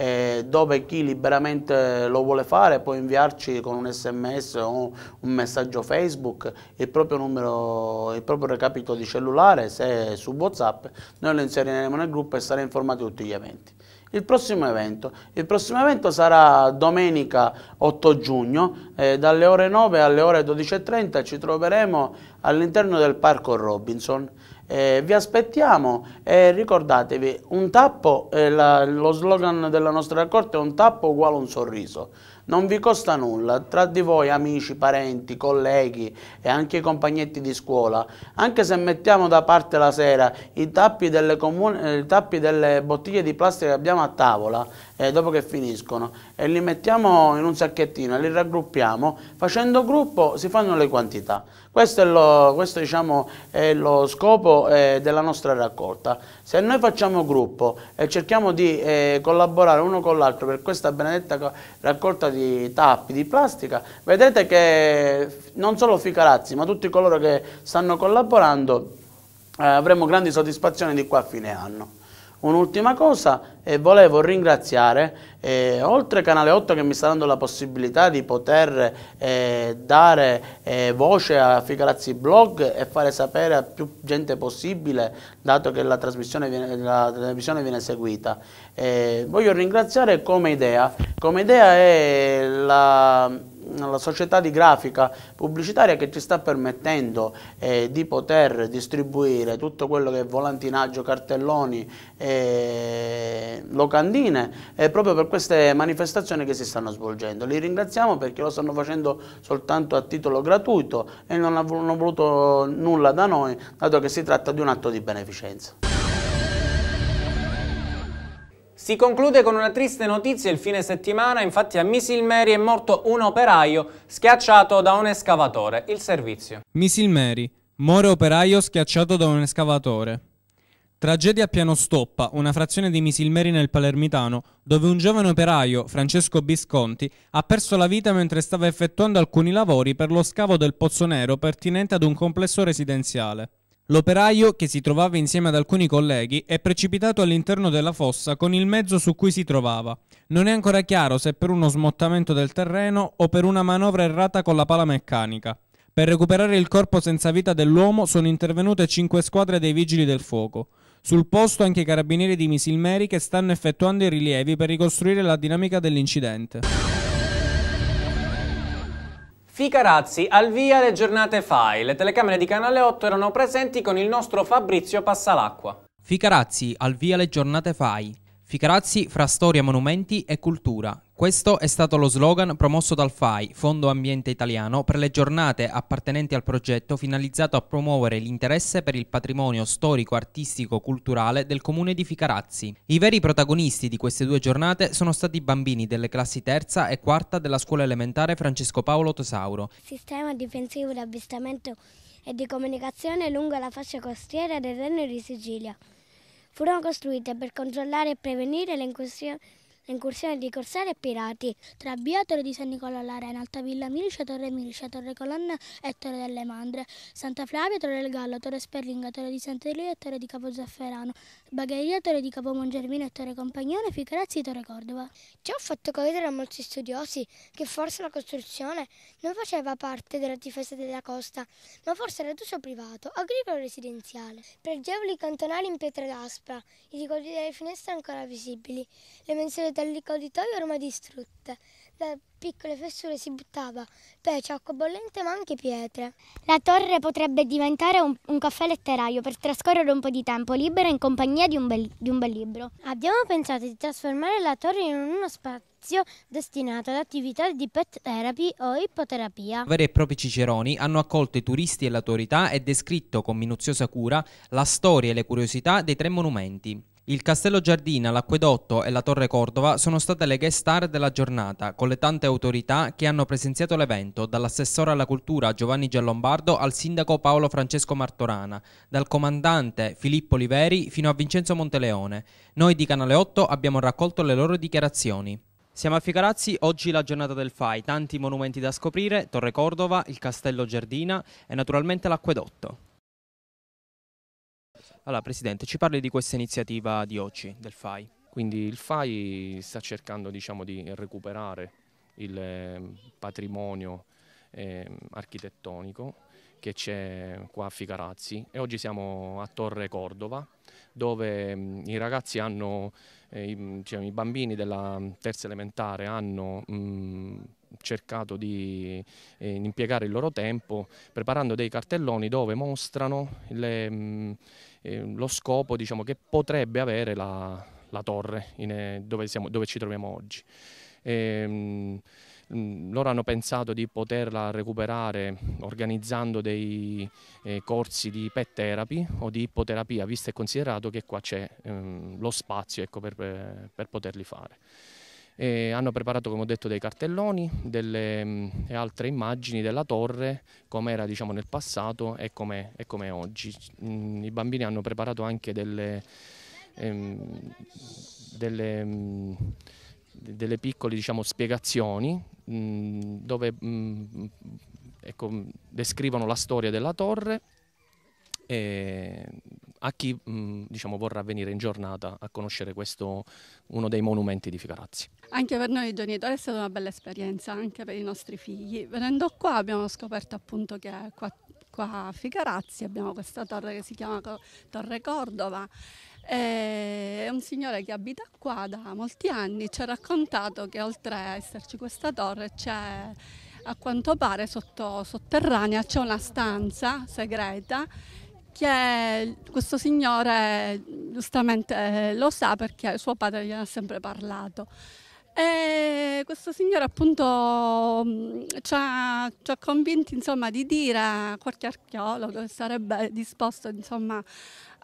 eh, dove chi liberamente lo vuole fare può inviarci con un sms o un messaggio Facebook il proprio numero, il proprio recapito di cellulare, se su Whatsapp, noi lo inseriremo nel gruppo e saremo informati di tutti gli eventi. Il prossimo, il prossimo evento? sarà domenica 8 giugno, eh, dalle ore 9 alle ore 12.30 ci troveremo all'interno del Parco Robinson. Eh, vi aspettiamo e ricordatevi, un tappo, eh, la, lo slogan della nostra raccolta è un tappo uguale un sorriso. Non vi costa nulla, tra di voi amici, parenti, colleghi e anche i compagnetti di scuola, anche se mettiamo da parte la sera i tappi delle, comuni, eh, tappi delle bottiglie di plastica che abbiamo a tavola, eh, dopo che finiscono e li mettiamo in un sacchettino e li raggruppiamo, facendo gruppo si fanno le quantità. Questo è lo, questo, diciamo, è lo scopo eh, della nostra raccolta. Se noi facciamo gruppo e cerchiamo di eh, collaborare uno con l'altro per questa benedetta raccolta di tappi, di plastica, vedrete che non solo Ficarazzi ma tutti coloro che stanno collaborando eh, avremo grandi soddisfazioni di qua a fine anno. Un'ultima cosa e volevo ringraziare eh, oltre Canale 8 che mi sta dando la possibilità di poter eh, dare eh, voce a Ficarazzi Blog e fare sapere a più gente possibile dato che la trasmissione viene, la televisione viene seguita. Eh, voglio ringraziare Come Idea. Come Idea è la la società di grafica pubblicitaria che ci sta permettendo eh, di poter distribuire tutto quello che è volantinaggio, cartelloni, eh, locandine eh, proprio per queste manifestazioni che si stanno svolgendo. Li ringraziamo perché lo stanno facendo soltanto a titolo gratuito e non hanno voluto nulla da noi dato che si tratta di un atto di beneficenza. Si conclude con una triste notizia il fine settimana, infatti a Misilmeri è morto un operaio schiacciato da un escavatore. Il servizio. Misilmeri, muore operaio schiacciato da un escavatore. Tragedia a piano stoppa, una frazione di Misilmeri nel Palermitano, dove un giovane operaio, Francesco Bisconti, ha perso la vita mentre stava effettuando alcuni lavori per lo scavo del pozzo nero pertinente ad un complesso residenziale. L'operaio, che si trovava insieme ad alcuni colleghi, è precipitato all'interno della fossa con il mezzo su cui si trovava. Non è ancora chiaro se per uno smottamento del terreno o per una manovra errata con la pala meccanica. Per recuperare il corpo senza vita dell'uomo sono intervenute cinque squadre dei vigili del fuoco. Sul posto anche i carabinieri di Misilmeri che stanno effettuando i rilievi per ricostruire la dinamica dell'incidente. Ficarazzi al via le giornate FAI. Le telecamere di Canale 8 erano presenti con il nostro Fabrizio Passalacqua. Ficarazzi al via le giornate FAI. Ficarazzi fra storia, monumenti e cultura. Questo è stato lo slogan promosso dal FAI, Fondo Ambiente Italiano, per le giornate appartenenti al progetto finalizzato a promuovere l'interesse per il patrimonio storico, artistico, culturale del comune di Ficarazzi. I veri protagonisti di queste due giornate sono stati i bambini delle classi terza e quarta della scuola elementare Francesco Paolo Tosauro. Sistema difensivo di avvistamento e di comunicazione lungo la fascia costiera del Regno di Sicilia furono costruite per controllare e prevenire le incursioni L'incursione di Corsari e Pirati, tra Biatore di San Nicolò all'Arena, Villa Milicia, Torre Milicia, Torre Colonna e Torre delle Mandre, Santa Flavia, Torre del Gallo, Torre Sperlinga, Torre di Sant'Elia e Torre di Capo Zafferano, Bagheria, Torre di Capo Mongermino e Torre Compagnone, Ficarazzi, e Torre Cordova. Ciò ha fatto credere a molti studiosi che forse la costruzione non faceva parte della difesa della costa, ma forse era d'uso privato, agricolo e residenziale. Pregevoli cantonali in pietra d'aspra, i ricordi delle finestre ancora visibili, le menzioni scatole dell'incolitoio ormai distrutte. Da piccole fessure si buttava pece, acqua bollente ma anche pietre. La torre potrebbe diventare un, un caffè letterario per trascorrere un po' di tempo libero in compagnia di un, bel, di un bel libro. Abbiamo pensato di trasformare la torre in uno spazio destinato ad attività di pet therapy o ipoterapia. Veri e propri ciceroni hanno accolto i turisti e l'autorità e descritto con minuziosa cura la storia e le curiosità dei tre monumenti. Il Castello Giardina, l'Acquedotto e la Torre Cordova sono state le guest star della giornata, con le tante autorità che hanno presenziato l'evento, dall'assessore alla cultura Giovanni Giallombardo al sindaco Paolo Francesco Martorana, dal comandante Filippo Liveri fino a Vincenzo Monteleone. Noi di Canale 8 abbiamo raccolto le loro dichiarazioni. Siamo a Ficarazzi, oggi la giornata del FAI, tanti monumenti da scoprire, Torre Cordova, il Castello Giardina e naturalmente l'Acquedotto. Allora Presidente, ci parli di questa iniziativa di oggi, del FAI? Quindi il FAI sta cercando diciamo, di recuperare il ehm, patrimonio eh, architettonico che c'è qua a Ficarazzi e oggi siamo a Torre Cordova dove ehm, i ragazzi hanno, eh, i, cioè, i bambini della terza elementare hanno mh, cercato di eh, impiegare il loro tempo preparando dei cartelloni dove mostrano le, mh, Ehm, lo scopo diciamo, che potrebbe avere la, la torre in, eh, dove, siamo, dove, ci troviamo oggi. E, ehm, mm, loro hanno pensato di poterla recuperare organizzando dei eh, corsi di pet therapy o di ipoterapia, visto e considerato che qua c'è ehm, lo spazio ecco, per, per poterli fare. E hanno preparato, come ho detto, dei cartelloni delle, mh, mm, e altre immagini della torre, come era diciamo, nel passato e come è, com oggi. Mh, mm, I bambini hanno preparato anche delle, ehm, delle, mh, mm, delle piccole diciamo, spiegazioni dove ecco, descrivono la storia della torre e a chi mh, diciamo, vorrà venire in giornata a conoscere questo, uno dei monumenti di Ficarazzi. Anche per noi genitori è stata una bella esperienza, anche per i nostri figli. Venendo qua abbiamo scoperto appunto che qua, qua a Ficarazzi abbiamo questa torre che si chiama Torre Cordova. E un signore che abita qua da molti anni ci ha raccontato che oltre a esserci questa torre c'è a quanto pare sotto, sotterranea c'è una stanza segreta che questo signore giustamente lo sa perché suo padre gli ha sempre parlato. E questo signore appunto mm, ci ha, ci ha convinti insomma, di dire a qualche archeologo che sarebbe disposto insomma,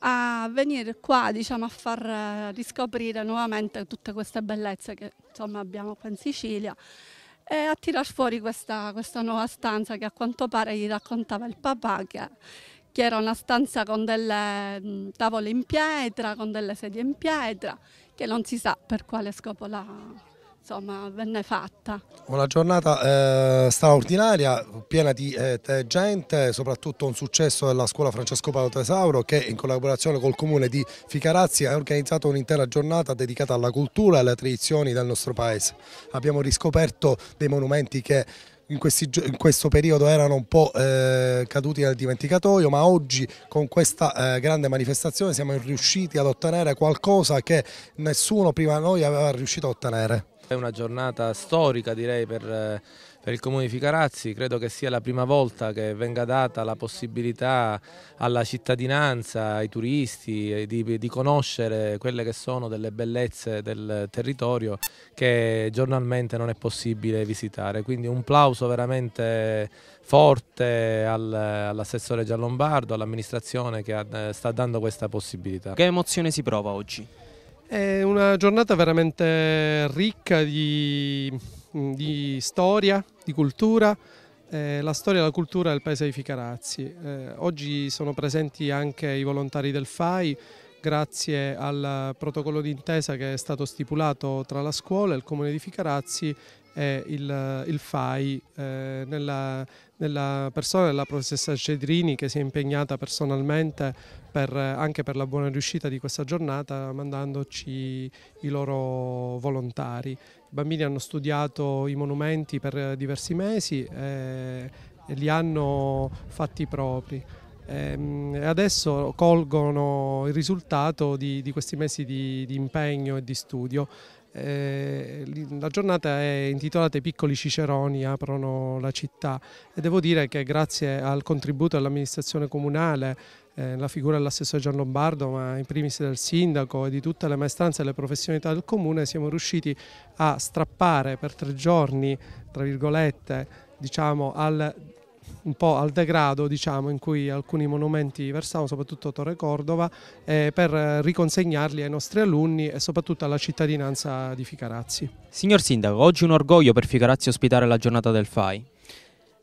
a venire qua diciamo, a far eh, riscoprire nuovamente tutte queste bellezze che insomma, abbiamo qua in Sicilia e a tirar fuori questa, questa nuova stanza che a quanto pare gli raccontava il papà che che era una stanza con delle mm, tavole in pietra, con delle sedie in pietra, che non si sa per quale scopo la, insomma, venne fatta. Una giornata eh, straordinaria, piena di eh, gente, soprattutto un successo della scuola Francesco Paolo Tesauro che in collaborazione col comune di Ficarazzi ha organizzato un'intera giornata dedicata alla cultura e alle tradizioni del nostro paese. Abbiamo riscoperto dei monumenti che in, questi, in, questo periodo erano un po' eh, caduti nel dimenticatoio, ma oggi con questa eh, grande manifestazione siamo riusciti ad ottenere qualcosa che nessuno prima di noi aveva riuscito a ottenere. È una giornata storica direi per eh, per il comune di Ficarazzi, credo che sia la prima volta che venga data la possibilità alla cittadinanza, ai turisti eh, di, di conoscere quelle che sono delle bellezze del territorio che giornalmente non è possibile visitare. Quindi un plauso veramente forte all'assessore Giallombardo, all'amministrazione che eh, sta dando questa possibilità. Che emozione si prova oggi? È una giornata veramente ricca di di storia, di cultura, eh, la storia e la cultura del paese di Ficarazzi. Eh, oggi sono presenti anche i volontari del FAI grazie al protocollo d'intesa che è stato stipulato tra la scuola, il comune di Ficarazzi e il, il FAI eh, nella, nella persona della professoressa Cedrini che si è impegnata personalmente per, anche per la buona riuscita di questa giornata mandandoci i loro volontari. I bambini hanno studiato i monumenti per diversi mesi e, eh, e li hanno fatti propri. Ehm, e adesso colgono il risultato di, di questi mesi di, di impegno e di studio. Eh, la giornata è intitolata I piccoli ciceroni aprono la città e devo dire che grazie al contributo dell'amministrazione comunale eh, la figura dell'assessore Gian Lombardo, ma in primis del sindaco e di tutte le maestranze e le professionalità del comune, siamo riusciti a strappare per tre giorni, tra virgolette, diciamo, al un po' al degrado diciamo, in cui alcuni monumenti versavano, soprattutto Torre Cordova, eh, per riconsegnarli ai nostri alunni e soprattutto alla cittadinanza di Ficarazzi. Signor Sindaco, oggi è un orgoglio per Ficarazzi ospitare la giornata del FAI.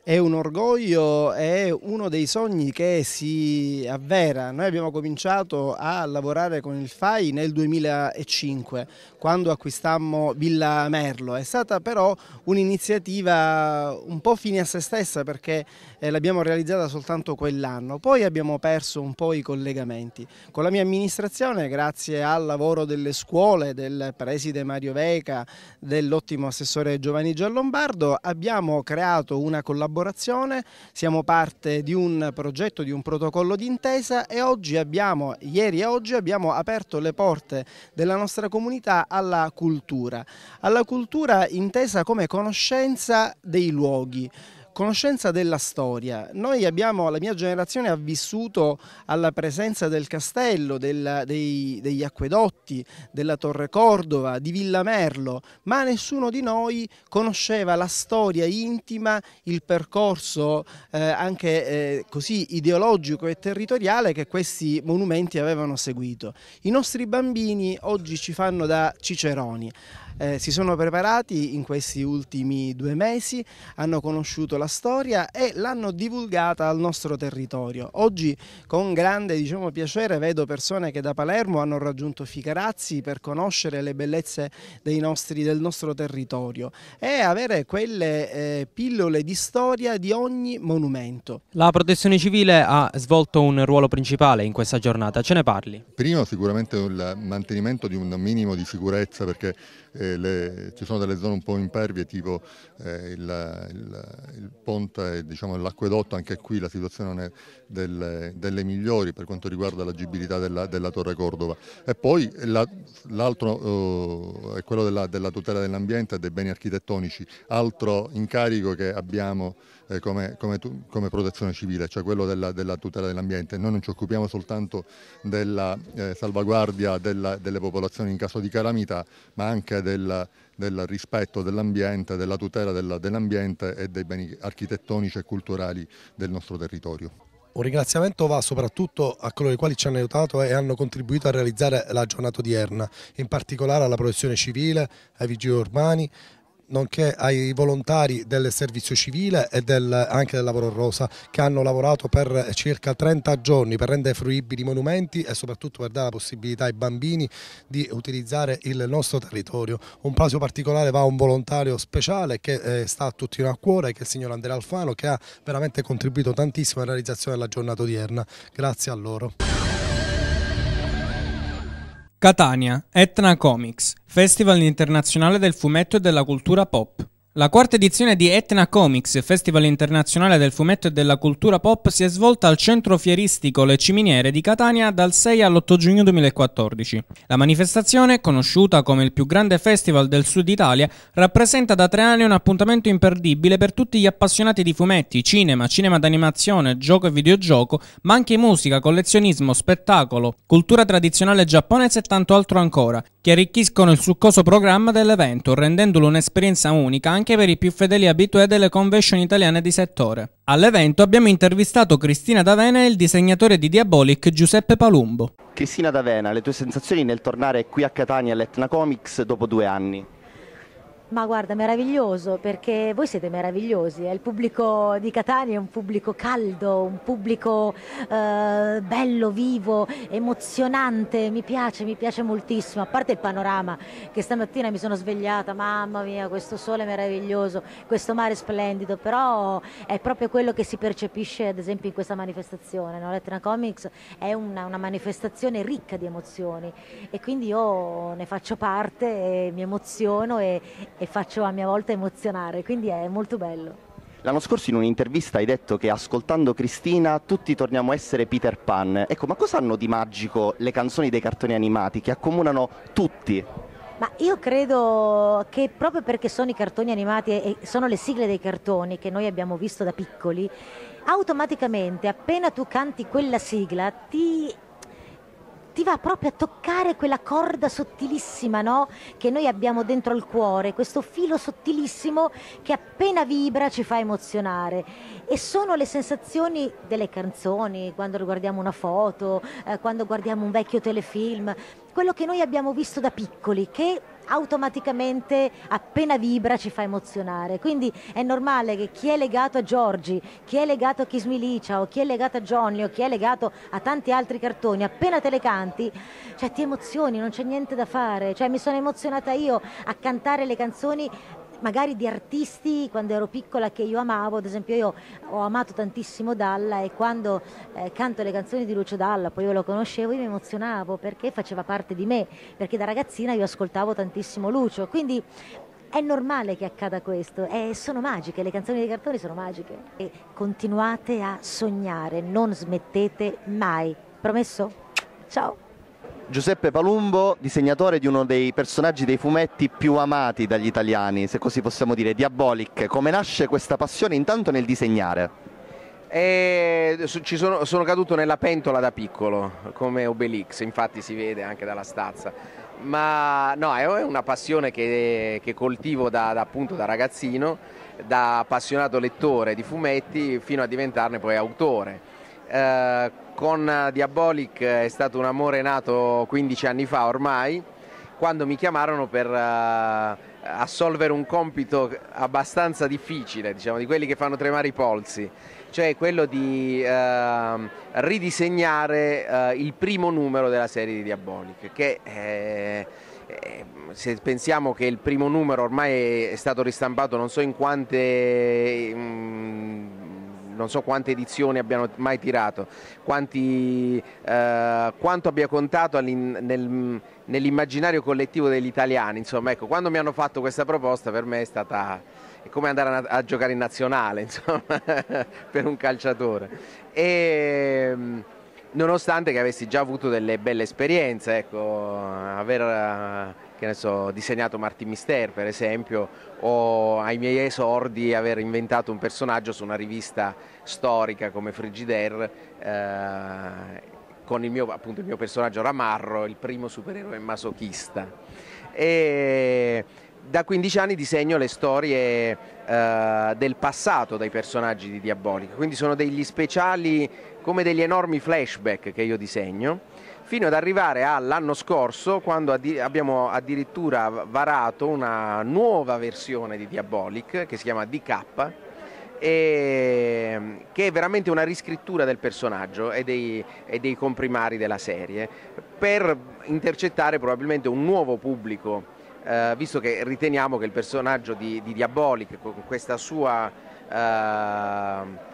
È un orgoglio, è uno dei sogni che si avvera. Noi abbiamo cominciato a lavorare con il FAI nel 2005, quando acquistammo Villa Merlo. È stata però un'iniziativa un po' fine a se stessa perché eh, l'abbiamo realizzata soltanto quell'anno. Poi abbiamo perso un po' i collegamenti. Con la mia amministrazione, grazie al lavoro delle scuole, del preside Mario Veca, dell'ottimo assessore Giovanni Giallombardo, abbiamo creato una collaborazione collaborazione, siamo parte di un progetto, di un protocollo d'intesa e oggi abbiamo, ieri e oggi abbiamo aperto le porte della nostra comunità alla cultura, alla cultura intesa come conoscenza dei luoghi conoscenza della storia. Noi abbiamo, la mia generazione ha vissuto alla presenza del castello, della, dei, degli acquedotti, della Torre Cordova, di Villa Merlo, ma nessuno di noi conosceva la storia intima, il percorso eh, anche eh, così ideologico e territoriale che questi monumenti avevano seguito. I nostri bambini oggi ci fanno da ciceroni. Eh, si sono preparati in questi ultimi due mesi, hanno conosciuto la la storia e l'hanno divulgata al nostro territorio. Oggi con grande diciamo, piacere vedo persone che da Palermo hanno raggiunto Ficarazzi per conoscere le bellezze nostri, del nostro territorio e avere quelle eh, pillole di storia di ogni monumento. La protezione civile ha svolto un ruolo principale in questa giornata, ce ne parli? Primo sicuramente il mantenimento di un minimo di sicurezza perché eh, le, ci sono delle zone un po' impervie tipo eh, il, il, il, ponte e diciamo, l'acquedotto, anche qui la situazione non è delle, delle migliori per quanto riguarda l'agibilità della, della Torre Cordova. E poi eh, l'altro eh, è quello della, della tutela dell'ambiente e dei beni architettonici, altro incarico che abbiamo eh, come, come, tu, come, protezione civile, cioè quello della, della tutela dell'ambiente. Noi non ci occupiamo soltanto della eh, salvaguardia della, delle popolazioni in caso di calamità, ma anche del, del rispetto dell'ambiente, della tutela dell'ambiente e dei beni architettonici e culturali del nostro territorio. Un ringraziamento va soprattutto a coloro i quali ci hanno aiutato e hanno contribuito a realizzare la giornata odierna, in particolare alla protezione civile, ai vigili urbani, nonché ai volontari del servizio civile e del, anche del lavoro rosa che hanno lavorato per circa 30 giorni per rendere fruibili i monumenti e soprattutto per dare la possibilità ai bambini di utilizzare il nostro territorio. Un plauso particolare va a un volontario speciale che eh, sta a tutti a cuore, che è il signor Andrea Alfano che ha veramente contribuito tantissimo alla realizzazione della giornata odierna. Grazie a loro. Catania, Etna Comics, Festival internazionale del fumetto e della cultura pop. La quarta edizione di Etna Comics, Festival internazionale del fumetto e della cultura pop, si è svolta al centro fieristico Le Ciminiere di Catania dal 6 all'8 giugno 2014. La manifestazione, conosciuta come il più grande festival del sud Italia, rappresenta da tre anni un appuntamento imperdibile per tutti gli appassionati di fumetti, cinema, cinema d'animazione, gioco e videogioco, ma anche musica, collezionismo, spettacolo, cultura tradizionale giapponese e tanto altro ancora, che arricchiscono il succoso programma dell'evento, rendendolo un'esperienza unica anche anche per i più fedeli abitué delle convention italiane di settore. All'evento abbiamo intervistato Cristina D'Avena e il disegnatore di Diabolic Giuseppe Palumbo. Cristina D'Avena, le tue sensazioni nel tornare qui a Catania all'Etna Comics dopo due anni? Ma guarda, meraviglioso, perché voi siete meravigliosi, eh? il pubblico di Catania è un pubblico caldo, un pubblico eh, bello, vivo, emozionante, mi piace, mi piace moltissimo, a parte il panorama che stamattina mi sono svegliata, mamma mia, questo sole meraviglioso, questo mare splendido, però è proprio quello che si percepisce ad esempio in questa manifestazione, no? Lettera Comics è una, una manifestazione ricca di emozioni e quindi io ne faccio parte e mi emoziono e e faccio a mia volta emozionare, quindi è molto bello. L'anno scorso in un'intervista hai detto che ascoltando Cristina tutti torniamo a essere Peter Pan. Ecco, ma cosa hanno di magico le canzoni dei cartoni animati che accomunano tutti? Ma io credo che proprio perché sono i cartoni animati e sono le sigle dei cartoni che noi abbiamo visto da piccoli, automaticamente appena tu canti quella sigla ti ti va proprio a toccare quella corda sottilissima no? che noi abbiamo dentro il cuore, questo filo sottilissimo che appena vibra ci fa emozionare. E sono le sensazioni delle canzoni, quando guardiamo una foto, eh, quando guardiamo un vecchio telefilm, quello che noi abbiamo visto da piccoli, che automaticamente appena vibra ci fa emozionare. Quindi è normale che chi è legato a Giorgi, chi è legato a Kiss Milicia o chi è legato a Johnny o chi è legato a tanti altri cartoni, appena te le canti, cioè ti emozioni, non c'è niente da fare. Cioè mi sono emozionata io a cantare le canzoni magari di artisti quando ero piccola che io amavo, ad esempio io ho amato tantissimo Dalla e quando eh, canto le canzoni di Lucio Dalla, poi io lo conoscevo, io mi emozionavo perché faceva parte di me, perché da ragazzina io ascoltavo tantissimo Lucio, quindi è normale che accada questo, eh, sono magiche, le canzoni dei cartoni sono magiche. E continuate a sognare, non smettete mai. Promesso? Ciao! Giuseppe Palumbo, disegnatore di uno dei personaggi dei fumetti più amati dagli italiani, se così possiamo dire, Diabolic. Come nasce questa passione intanto nel disegnare? E sono, sono, caduto nella pentola da piccolo, come Obelix, infatti si vede anche dalla stazza. Ma no, è una passione che, che coltivo da, da, appunto, da ragazzino, da appassionato lettore di fumetti fino a diventarne poi autore. Eh, con eh, Diabolic è stato un amore nato 15 anni fa ormai, quando mi chiamarono per uh, assolvere un compito abbastanza difficile, diciamo, di quelli che fanno tremare i polsi, cioè quello di uh, ridisegnare uh, il primo numero della serie di Diabolic, che è se pensiamo che il primo numero ormai è stato ristampato non so in quante non so quante edizioni abbiano mai tirato, quanti, eh, quanto abbia contato nel, nell'immaginario collettivo degli italiani. Insomma, ecco, quando mi hanno fatto questa proposta per me è stata è come andare a, a, giocare in nazionale, (laughs) insomma, per un calciatore. E, nonostante che avessi già avuto delle belle esperienze, ecco, aver che ne so, disegnato Marti Mister per esempio o ai miei esordi aver inventato un personaggio su una rivista storica come Frigidaire eh, con il mio, appunto, il mio personaggio Ramarro, il primo supereroe masochista. E da 15 anni disegno le storie eh, del passato dei personaggi di Diabolica, quindi sono degli speciali come degli enormi flashback che io disegno fino ad arrivare all'anno scorso quando addi abbiamo addirittura varato una nuova versione di Diabolic che si chiama DK e, che è veramente una riscrittura del personaggio e dei, e dei comprimari della serie per intercettare probabilmente un nuovo pubblico eh, visto che riteniamo che il personaggio di, di Diabolic con questa sua eh, eh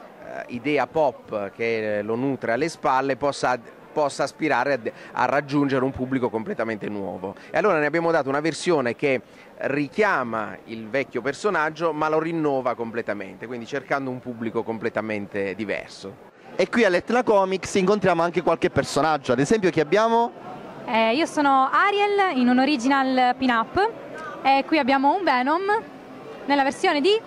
idea pop che lo nutre alle spalle possa possa aspirare a, raggiungere un pubblico completamente nuovo. E allora ne abbiamo dato una versione che richiama il vecchio personaggio ma lo rinnova completamente, quindi cercando un pubblico completamente diverso. E qui all'Etna Comics incontriamo anche qualche personaggio, ad esempio chi abbiamo? Eh, io sono Ariel in un original pin-up e qui abbiamo un Venom nella versione di...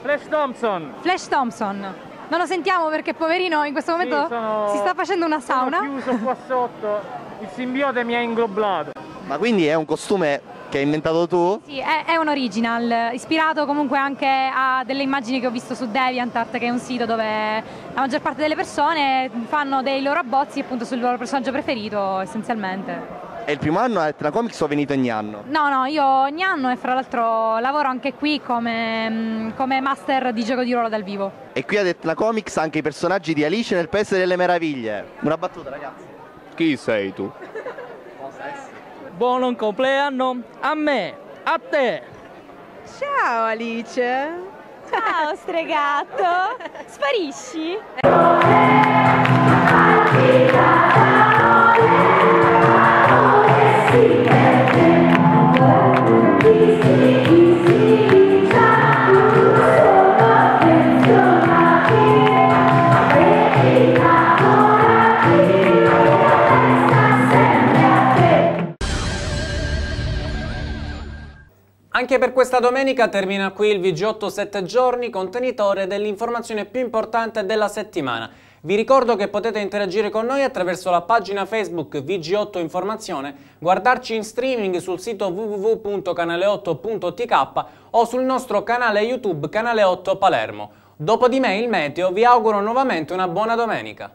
Flash Thompson! Flash Thompson! Non lo sentiamo perché poverino in questo momento sì, sono... si sta facendo una sauna. Sono chiuso qua sotto, il simbiote mi ha inglobato. Ma quindi è un costume che hai inventato tu? Sì, è, è, un original, ispirato comunque anche a delle immagini che ho visto su DeviantArt, che è un sito dove la maggior parte delle persone fanno dei loro abbozzi appunto sul loro personaggio preferito essenzialmente. È il primo anno eh, a Etna Comics o venite ogni anno? No, no, io ogni anno e fra l'altro lavoro anche qui come, mm, come master di gioco di ruolo dal vivo. E qui ad Etna Comics anche i personaggi di Alice nel Paese delle Meraviglie. Una battuta ragazzi. Chi sei tu? Buon compleanno a me, a te. Ciao Alice. Ciao (laughs) stregato. Sparisci. Eh. Anche per questa domenica termina qui il VG8 7 giorni, contenitore dell'informazione più importante della settimana. Vi ricordo che potete interagire con noi attraverso la pagina Facebook VG8 Informazione, guardarci in streaming sul sito www.canale8.tk o sul nostro canale YouTube Canale 8 Palermo. Dopo di me il meteo vi auguro nuovamente una buona domenica.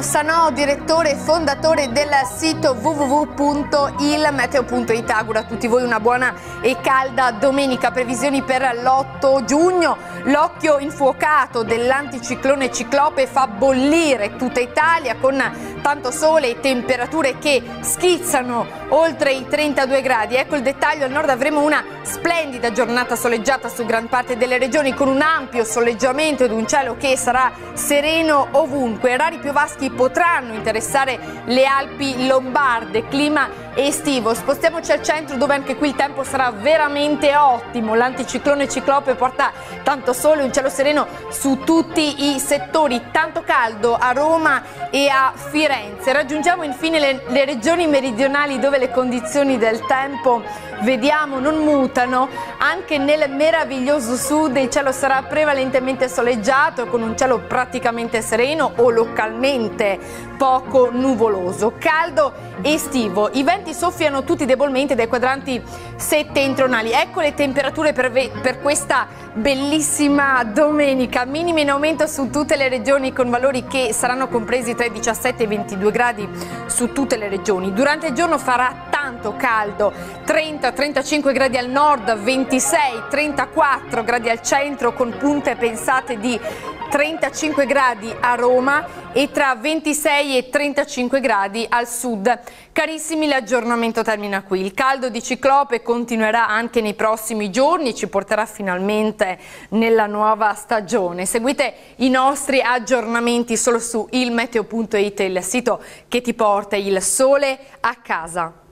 Giuliano Sanò, direttore e fondatore del sito www.ilmeteo.it. Auguro a tutti voi una buona e calda domenica. Previsioni per l'8 giugno. L'occhio infuocato dell'anticiclone Ciclope fa bollire tutta Italia con tanto sole e temperature che schizzano oltre i 32 gradi. Ecco il dettaglio, al nord avremo una splendida giornata soleggiata su gran parte delle regioni con un ampio soleggiamento ed un cielo che sarà sereno ovunque. Rari piovaschi potranno interessare le Alpi Lombarde, clima estivo. Spostiamoci al centro dove anche qui il tempo sarà veramente ottimo. L'anticiclone ciclope porta tanto sole, un cielo sereno su tutti i settori, tanto caldo a Roma e a Firenze. Raggiungiamo infine le, le regioni meridionali dove le condizioni del tempo vediamo non mutano. Anche nel meraviglioso sud il cielo sarà prevalentemente soleggiato con un cielo praticamente sereno o localmente poco nuvoloso. Caldo estivo. I venti venti soffiano tutti debolmente dai quadranti settentrionali. Ecco le temperature per, per questa bellissima domenica. Minime in aumento su tutte le regioni con valori che saranno compresi tra i 17 e i 22 gradi su tutte le regioni. Durante il giorno farà tanto caldo, 30-35 gradi al nord, 26-34 gradi al centro con punte pensate di 35 gradi a Roma e tra 26 e 35 gradi al sud. Carissimi, l'aggiornamento termina qui. Il caldo di ciclope continuerà anche nei prossimi giorni e ci porterà finalmente nella nuova stagione. Seguite i nostri aggiornamenti solo su ilmeteo.it, il sito che ti porta il sole a casa.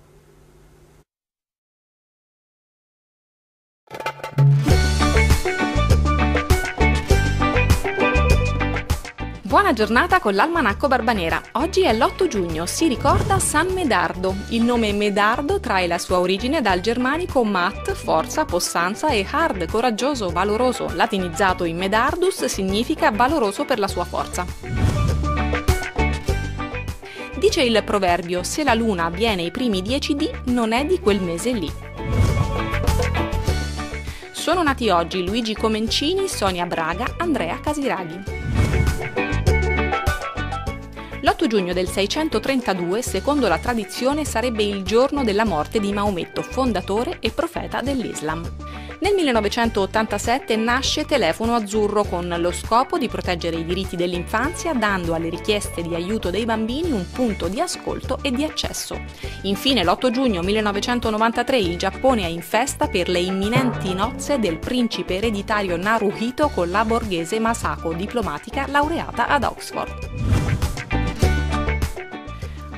Buona giornata con l'Almanacco Barbanera. Oggi è l'8 giugno, si ricorda San Medardo. Il nome Medardo trae la sua origine dal germanico mat, forza, possanza e hard, coraggioso, valoroso. Latinizzato in Medardus significa valoroso per la sua forza. Dice il proverbio, se la luna viene i primi 10 di, non è di quel mese lì. Sono nati oggi Luigi Comencini, Sonia Braga, Andrea Casiraghi. L'8 giugno del 632, secondo la tradizione, sarebbe il giorno della morte di Maometto, fondatore e profeta dell'Islam. Nel 1987 nasce Telefono Azzurro con lo scopo di proteggere i diritti dell'infanzia dando alle richieste di aiuto dei bambini un punto di ascolto e di accesso. Infine l'8 giugno 1993 il Giappone è in festa per le imminenti nozze del principe ereditario Naruhito con la borghese Masako, diplomatica laureata ad Oxford.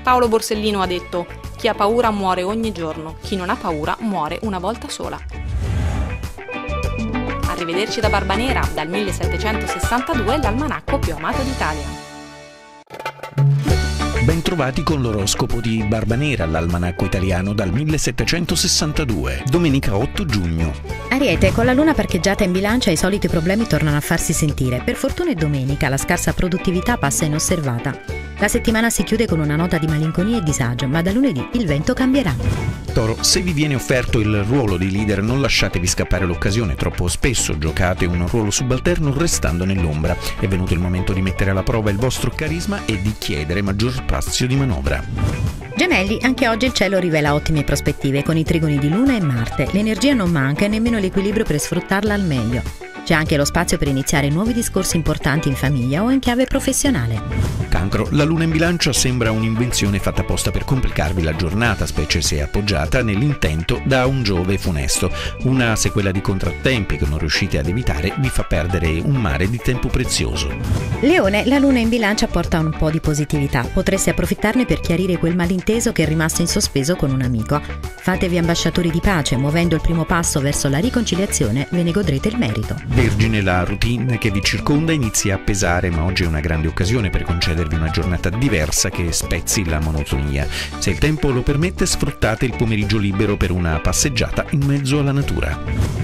Paolo Borsellino ha detto chi ha paura muore ogni giorno, chi non ha paura muore una volta sola. Arrivederci da Barbanera, dal 1762 l'almanacco più amato d'Italia. Bentrovati con l'oroscopo di Barbanera, l'almanacco italiano dal 1762, domenica 8 giugno. Ariete, con la luna parcheggiata in bilancia i soliti problemi tornano a farsi sentire. Per fortuna è domenica, la scarsa produttività passa inosservata. La settimana si chiude con una nota di malinconia e disagio, ma da lunedì il vento cambierà. Toro, se vi viene offerto il ruolo di leader non lasciatevi scappare l'occasione, troppo spesso giocate un ruolo subalterno restando nell'ombra. È venuto il momento di mettere alla prova il vostro carisma e di chiedere maggior spazio di manovra. Gemelli, anche oggi il cielo rivela ottime prospettive con i trigoni di Luna e Marte. L'energia non manca e nemmeno l'equilibrio per sfruttarla al meglio. C'è anche lo spazio per iniziare nuovi discorsi importanti in famiglia o in chiave professionale. Cancro, la luna in bilancia sembra un'invenzione fatta apposta per complicarvi la giornata, specie se appoggiata nell'intento da un Giove funesto. Una sequela di contrattempi che non riuscite ad evitare vi fa perdere un mare di tempo prezioso. Leone, la luna in bilancia porta un po' di positività. Potreste approfittarne per chiarire quel malinteso che è rimasto in sospeso con un amico. Fatevi ambasciatori di pace, muovendo il primo passo verso la riconciliazione ve ne godrete il merito. Vergine, la routine che vi circonda inizia a pesare, ma oggi è una grande occasione per concedervi una giornata diversa che spezzi la monotonia. Se il tempo lo permette, sfruttate il pomeriggio libero per una passeggiata in mezzo alla natura.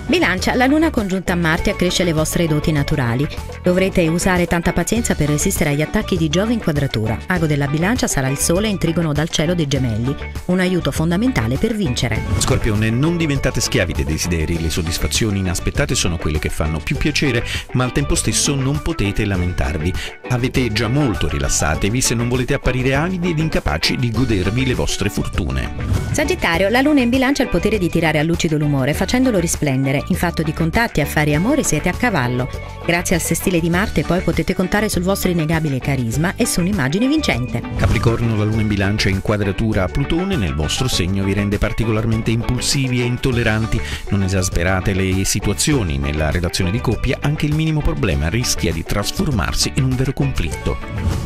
Bilancia, la luna congiunta a Marte accresce le vostre doti naturali. Dovrete usare tanta pazienza per resistere agli attacchi di Giove in quadratura. Ago della bilancia sarà il sole e intrigono dal cielo dei gemelli, un aiuto fondamentale per vincere. Scorpione, non diventate schiavi dei desideri, le soddisfazioni inaspettate sono quelle che fanno fanno più piacere, ma al tempo stesso non potete lamentarvi. Avete già molto, rilassatevi se non volete apparire avidi ed incapaci di godervi le vostre fortune. Sagittario, la luna in bilancia ha il potere di tirare a lucido l'umore, facendolo risplendere. In fatto di contatti, affari e amore siete a cavallo. Grazie al sestile di Marte poi potete contare sul vostro innegabile carisma e su un'immagine vincente. Capricorno, la luna in bilancia in quadratura a Plutone nel vostro segno vi rende particolarmente impulsivi e intolleranti. Non esasperate le situazioni nella relazione relazione di coppia anche il minimo problema rischia di trasformarsi in un vero conflitto.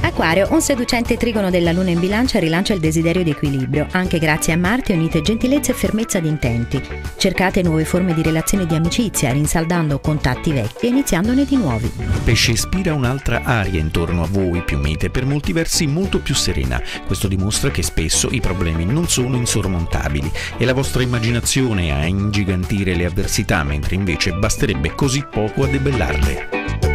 Acquario, un seducente trigono della Luna in bilancia rilancia il desiderio di equilibrio. Anche grazie a Marte unite gentilezza e fermezza di intenti. Cercate nuove forme di relazione e di amicizia, rinsaldando contatti vecchi e iniziandone di nuovi. Pesce ispira un'altra aria intorno a voi, più mite, per molti versi molto più serena. Questo dimostra che spesso i problemi non sono insormontabili. È la vostra immaginazione a ingigantire le avversità, mentre invece basterebbe così poco a debellarle.